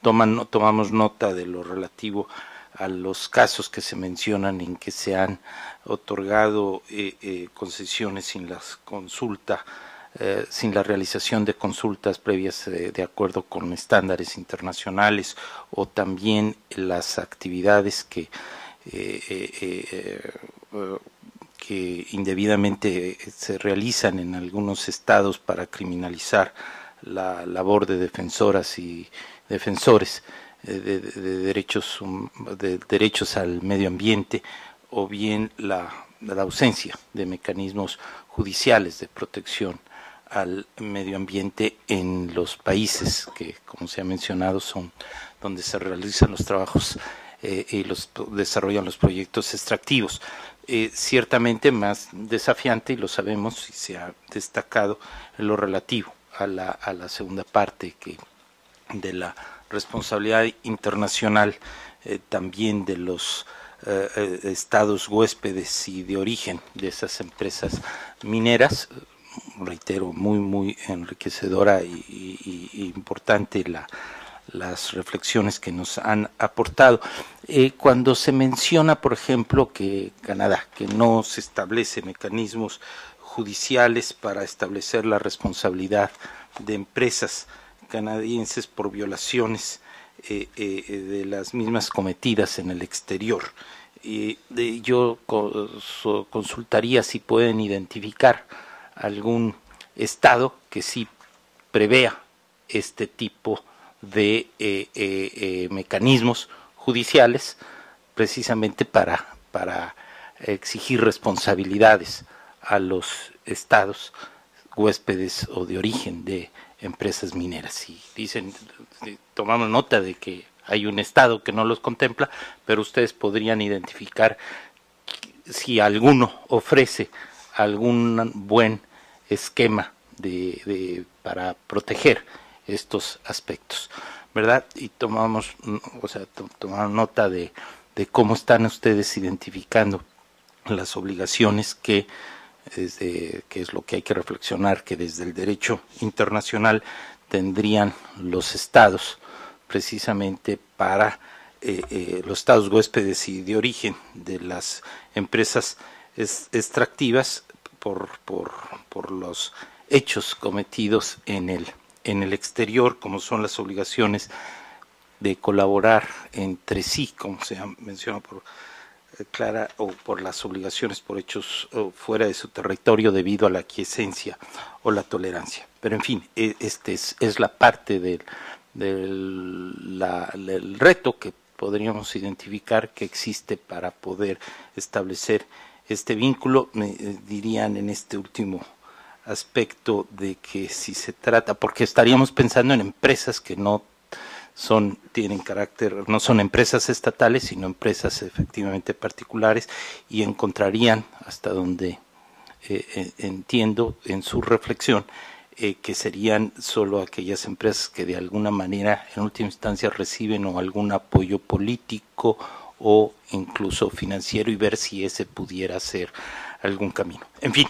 toman, no, tomamos nota de lo relativo a los casos que se mencionan en que se han otorgado eh, eh, concesiones sin las consulta, eh, sin la realización de consultas previas de acuerdo con estándares internacionales o también las actividades que, que indebidamente se realizan en algunos estados para criminalizar la labor de defensoras y defensores de, derechos, um, de derechos al medio ambiente o bien la, ausencia de mecanismos judiciales de protección al medio ambiente en los países que, como se ha mencionado, son donde se realizan los trabajos eh, y los desarrollan los proyectos extractivos. Eh, ciertamente más desafiante, y lo sabemos, y se ha destacado lo relativo a la, a la segunda parte que, de la responsabilidad internacional eh, también de los eh, eh, estados huéspedes y de origen de esas empresas mineras. Reitero, muy, muy enriquecedora y, importante las reflexiones que nos han aportado. cuando se menciona, por ejemplo, que Canadá, que no se establece mecanismos judiciales para establecer la responsabilidad de empresas, canadienses por violaciones eh, eh, eh, de las mismas cometidas en el exterior. y yo consultaría si pueden identificar algún estado que sí prevea este tipo de mecanismos judiciales precisamente para, para exigir responsabilidades a los estados huéspedes o de origen de empresas mineras. Y dicen, tomamos nota de que hay un Estado que no los contempla, pero ustedes podrían identificar si alguno ofrece algún buen esquema de, de, para proteger estos aspectos, ¿verdad? Y tomamos, o sea, tomamos nota de, de cómo están ustedes identificando las obligaciones que desde, que es lo que hay que reflexionar, que desde el derecho internacional tendrían los estados precisamente para eh, eh, los estados huéspedes y de origen de las empresas extractivas por, por, por, los hechos cometidos en el, en el exterior, como son las obligaciones de colaborar entre sí, como se mencionado por clara o por las obligaciones por hechos fuera de su territorio debido a la quiesencia o la tolerancia. Pero en fin, e, este es, la parte del, reto que podríamos identificar que existe para poder establecer este vínculo, me eh, dirían en este último aspecto de que si se trata, porque estaríamos pensando en empresas que no son, tienen carácter, no son empresas estatales, sino empresas efectivamente particulares y encontrarían hasta donde eh, eh, entiendo en su reflexión eh, que serían solo aquellas empresas que de alguna manera en última instancia reciben algún apoyo político o incluso financiero y ver si ese pudiera ser algún camino. En fin,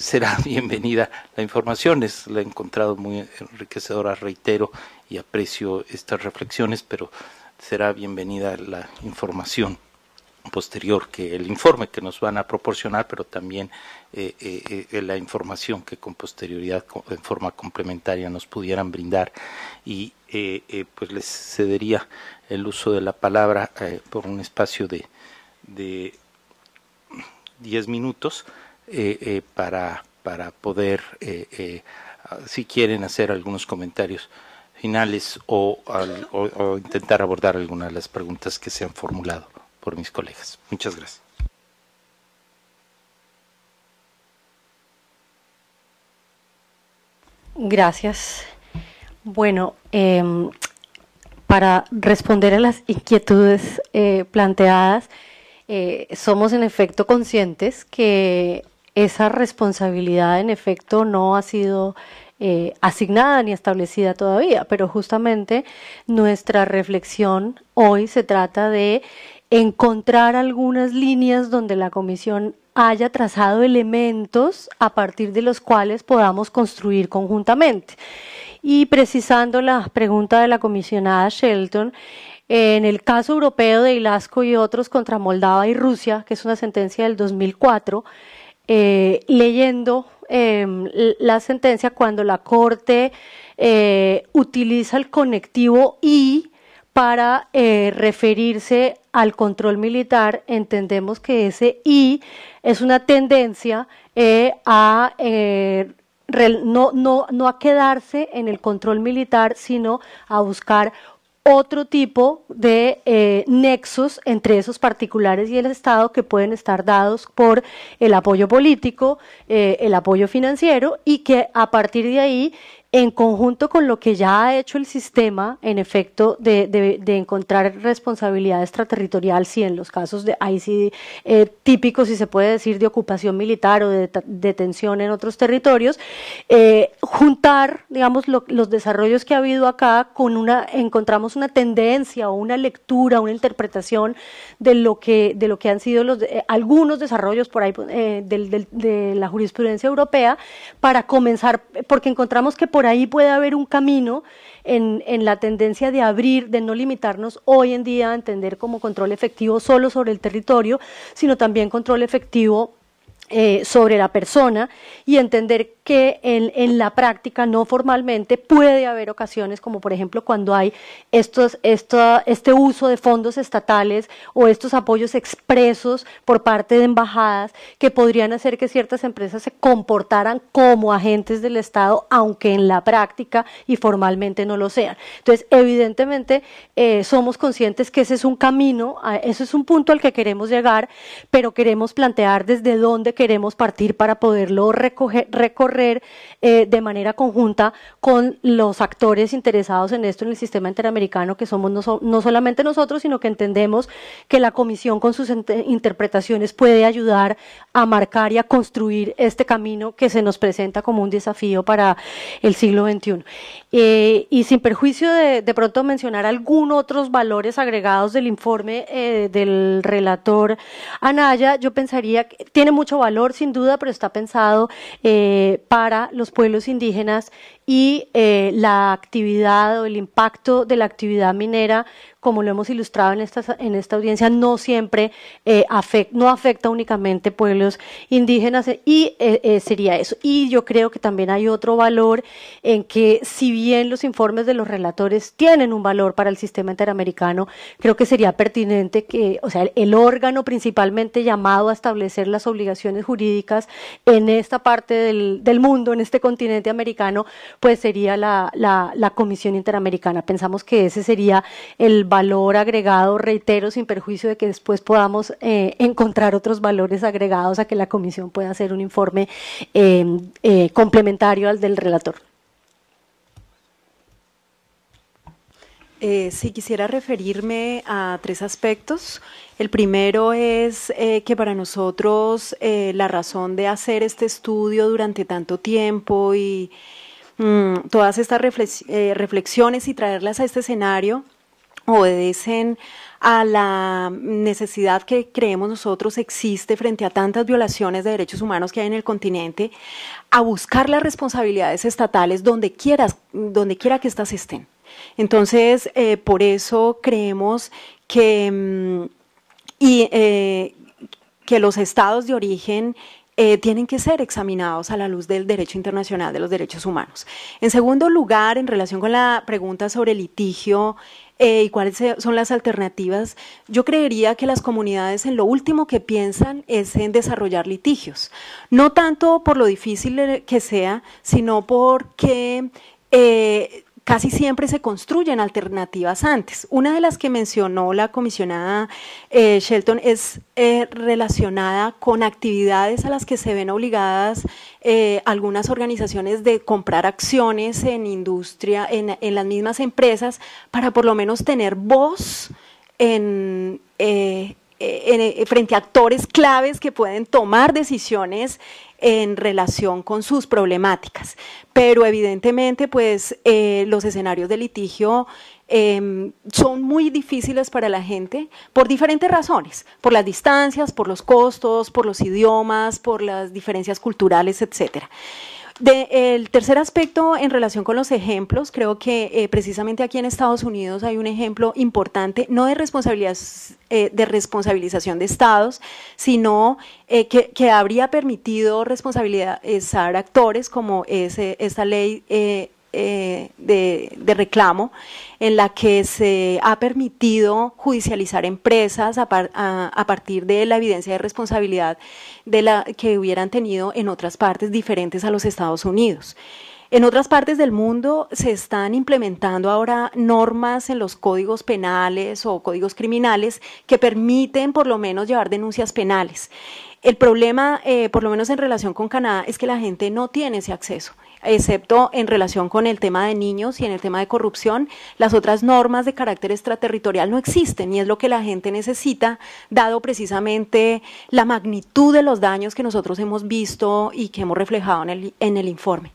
será [laughs] bienvenida la información, es, la he encontrado muy enriquecedora, reitero, y aprecio estas reflexiones, pero será bienvenida la información posterior que el informe que nos van a proporcionar, pero también eh, eh, eh, la información que con posterioridad, en forma complementaria, nos pudieran brindar. Y pues les cedería el uso de la palabra por un espacio de, diez 10 minutos para, para poder, si quieren, hacer algunos comentarios finales o, intentar abordar algunas de las preguntas que se han formulado por mis colegas. Muchas gracias. Gracias. Bueno, em, para responder a las inquietudes eh, planteadas, eh, somos en efecto conscientes que esa responsabilidad en efecto no ha sido eh, asignada ni establecida todavía, pero justamente nuestra reflexión hoy se trata de encontrar algunas líneas donde la Comisión haya trazado elementos a partir de los cuales podamos construir conjuntamente. Y precisando la pregunta de la comisionada Shelton, en el caso europeo de Ilasco y otros contra Moldava y Rusia, que es una sentencia del 2004, eh, leyendo Em, la sentencia cuando la Corte eh, utiliza el conectivo y para eh, referirse al control militar, entendemos que ese y es una tendencia eh, a no, no a quedarse en el control militar, sino a buscar otro tipo de eh, nexos entre esos particulares y el Estado que pueden estar dados por el apoyo político, eh, el apoyo financiero y que a partir de ahí en conjunto con lo que ya ha hecho el sistema, en efecto, de, encontrar responsabilidad extraterritorial, si en los casos de ahí eh, típicos, si se puede decir, de ocupación militar o de detención en otros territorios, eh, juntar, digamos, los desarrollos que ha habido acá con una, encontramos una tendencia o una lectura, una interpretación de lo que, de lo que han sido eh, algunos desarrollos por ahí de la jurisprudencia europea para comenzar, porque encontramos que por ahí puede haber un camino en, en, la tendencia de abrir, de no limitarnos hoy en día a entender como control efectivo solo sobre el territorio, sino también control efectivo eh, sobre la persona y entender que en, la práctica, no formalmente, puede haber ocasiones como por ejemplo cuando hay estos, este uso de fondos estatales o estos apoyos expresos por parte de embajadas que podrían hacer que ciertas empresas se comportaran como agentes del Estado, aunque en la práctica y formalmente no lo sean. Entonces, evidentemente, eh, somos conscientes que ese es un camino, eso es un punto al que queremos llegar, pero queremos plantear desde dónde queremos partir para poderlo recorrer eh, de manera conjunta con los actores interesados en esto en el sistema interamericano, que somos no, solamente nosotros, sino que entendemos que la Comisión con sus interpretaciones puede ayudar a marcar y a construir este camino que se nos presenta como un desafío para el siglo XXI. Eh, y sin perjuicio de, de pronto mencionar algunos otros valores agregados del informe eh, del relator Anaya, yo pensaría que tiene mucho valor valor sin duda, pero está pensado eh, para los pueblos indígenas y eh, la actividad o el impacto de la actividad minera, como lo hemos ilustrado en esta, en esta audiencia, no siempre eh, no afecta únicamente pueblos indígenas y eh, sería eso. Y yo creo que también hay otro valor en que si bien los informes de los relatores tienen un valor para el sistema interamericano, creo que sería pertinente que, o sea, el, órgano principalmente llamado a establecer las obligaciones jurídicas en esta parte del mundo, en este continente americano, pues sería la, Comisión Interamericana. Pensamos que ese sería el valor agregado, reitero, sin perjuicio de que después podamos eh, encontrar otros valores agregados a que la Comisión pueda hacer un informe em, eh, complementario al del relator. Eh, sí, quisiera referirme a tres aspectos. El primero es eh, que para nosotros la razón de hacer este estudio durante tanto tiempo y, Mm, todas estas eh, reflexiones y traerlas a este escenario obedecen a la necesidad que creemos nosotros existe frente a tantas violaciones de derechos humanos que hay en el continente, a buscar las responsabilidades estatales donde, quieras, donde quiera que éstas estén. Entonces, eh, por eso creemos que, mm, eh, que los estados de origen eh, tienen que ser examinados a la luz del derecho internacional de los derechos humanos. En segundo lugar, en relación con la pregunta sobre litigio eh, y cuáles son las alternativas, yo creería que las comunidades en lo último que piensan es en desarrollar litigios, no tanto por lo difícil que sea, sino porque... Eh, casi siempre se construyen alternativas antes. Una de las que mencionó la comisionada eh, Shelton es eh, relacionada con actividades a las que se ven obligadas eh, algunas organizaciones de comprar acciones en industria, en, las mismas empresas, para por lo menos tener voz en eh, eh, frente a actores claves que pueden tomar decisiones en relación con sus problemáticas. Pero evidentemente, pues eh, los escenarios de litigio em, son muy difíciles para la gente por diferentes razones, por las distancias, por los costos, por los idiomas, por las diferencias culturales, etcétera. De, el tercer aspecto en relación con los ejemplos, creo que eh, precisamente aquí en Estados Unidos hay un ejemplo importante, no de, responsabilidad, eh, de responsabilización de estados, sino eh, que, habría permitido responsabilizar actores como es esta ley eh, de, reclamo en la que se ha permitido judicializar empresas a, partir de la evidencia de responsabilidad de la que hubieran tenido en otras partes diferentes a los Estados Unidos. En otras partes del mundo se están implementando ahora normas en los códigos penales o códigos criminales que permiten por lo menos llevar denuncias penales. El problema, eh, por lo menos en relación con Canadá, es que la gente no tiene ese acceso excepto en relación con el tema de niños y en el tema de corrupción, las otras normas de carácter extraterritorial no existen y es lo que la gente necesita, dado precisamente la magnitud de los daños que nosotros hemos visto y que hemos reflejado en el, en el informe.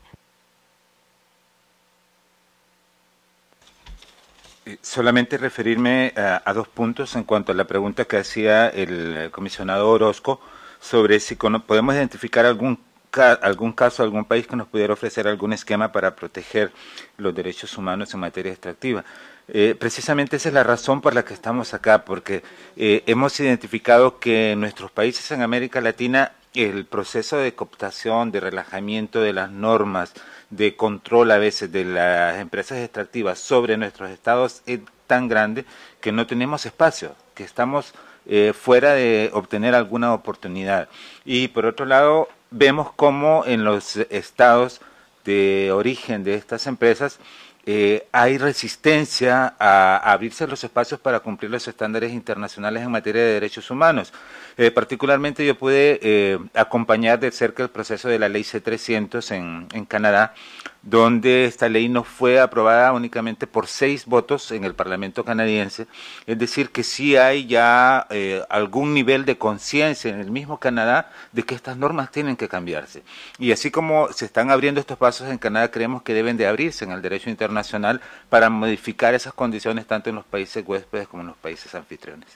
Eh, solamente referirme eh, a, dos puntos en cuanto a la pregunta que hacía el eh, comisionado Orozco sobre si podemos identificar algún algún caso, algún país que nos pudiera ofrecer algún esquema para proteger los derechos humanos en materia extractiva. Eh, precisamente esa es la razón por la que estamos acá, porque eh, hemos identificado que en nuestros países en América Latina el proceso de cooptación, de relajamiento de las normas, de control a veces de las empresas extractivas sobre nuestros estados es tan grande que no tenemos espacio, que estamos eh, fuera de obtener alguna oportunidad. Y por otro lado, vemos cómo en los estados de origen de estas empresas eh, hay resistencia a, abrirse los espacios para cumplir los estándares internacionales en materia de derechos humanos. Eh, particularmente yo pude eh, acompañar de cerca el proceso de la ley C300 en Canadá, donde esta ley no fue aprobada únicamente por seis votos en el Parlamento canadiense, es decir, que sí hay ya eh, algún nivel de conciencia en el mismo Canadá de que estas normas tienen que cambiarse. Y así como se están abriendo estos pasos en Canadá, creemos que deben de abrirse en el derecho internacional para modificar esas condiciones tanto en los países huéspedes como en los países anfitriones.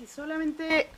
Sí, solamente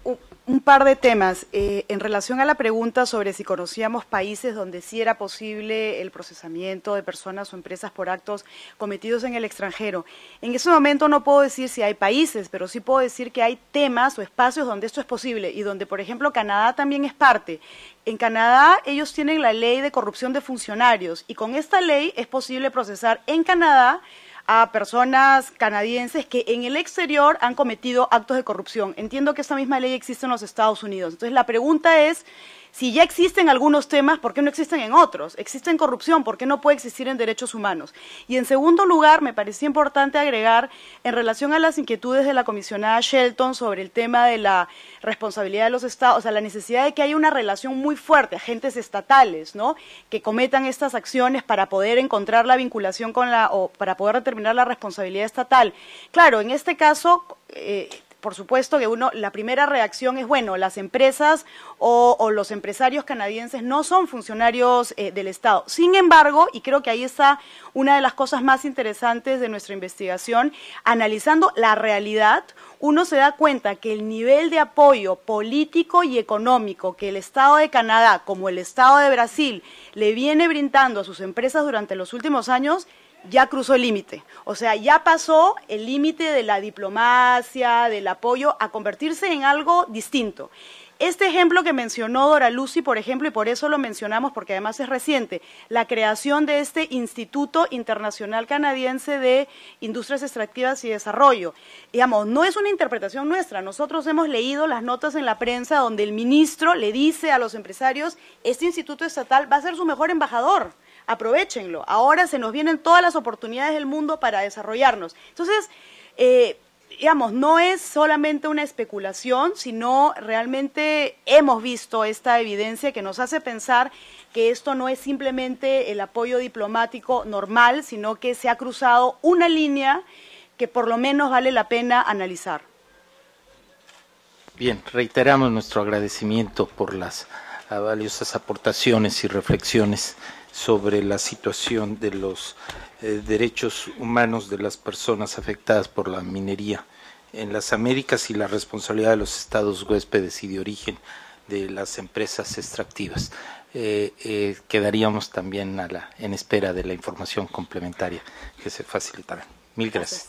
un, par de temas. Eh, en relación a la pregunta sobre si conocíamos países donde sí era posible el procesamiento de personas o empresas por actos cometidos en el extranjero, en ese momento no puedo decir si hay países, pero sí puedo decir que hay temas o espacios donde esto es posible y donde, por ejemplo, Canadá también es parte. En Canadá ellos tienen la ley de corrupción de funcionarios y con esta ley es posible procesar en Canadá a personas canadienses que en el exterior han cometido actos de corrupción. Entiendo que esta misma ley existe en los Estados Unidos. Entonces, la pregunta es, si ya existen algunos temas, ¿por qué no existen en otros? en corrupción, ¿por qué no puede existir en derechos humanos? Y en segundo lugar, me parecía importante agregar, en relación a las inquietudes de la comisionada Shelton sobre el tema de la responsabilidad de los estados, o sea, la necesidad de que haya una relación muy fuerte, agentes estatales, ¿no? Que cometan estas acciones para poder encontrar la vinculación con la, o para poder determinar la responsabilidad estatal. Claro, en este caso, eh, por supuesto que uno, la primera reacción es, bueno, las empresas o, los empresarios canadienses no son funcionarios eh, del Estado. Sin embargo, y creo que ahí está una de las cosas más interesantes de nuestra investigación, analizando la realidad, uno se da cuenta que el nivel de apoyo político y económico que el Estado de Canadá, como el Estado de Brasil, le viene brindando a sus empresas durante los últimos años ya cruzó el límite. O sea, ya pasó el límite de la diplomacia, del apoyo, a convertirse en algo distinto. Este ejemplo que mencionó Dora Lucy, por ejemplo, y por eso lo mencionamos porque además es reciente, la creación de este Instituto Internacional Canadiense de Industrias Extractivas y Desarrollo. Digamos, no es una interpretación nuestra. Nosotros hemos leído las notas en la prensa donde el ministro le dice a los empresarios, este instituto estatal va a ser su mejor embajador aprovechenlo. Ahora se nos vienen todas las oportunidades del mundo para desarrollarnos. Entonces, eh, digamos, no es solamente una especulación, sino realmente hemos visto esta evidencia que nos hace pensar que esto no es simplemente el apoyo diplomático normal, sino que se ha cruzado una línea que por lo menos vale la pena analizar. Bien, reiteramos nuestro agradecimiento por las ah, valiosas aportaciones y reflexiones sobre la situación de los eh, derechos humanos de las personas afectadas por la minería en las Américas y la responsabilidad de los estados huéspedes y de origen de las empresas extractivas. Eh, eh, quedaríamos también a la, en espera de la información complementaria que se facilitará. Mil gracias.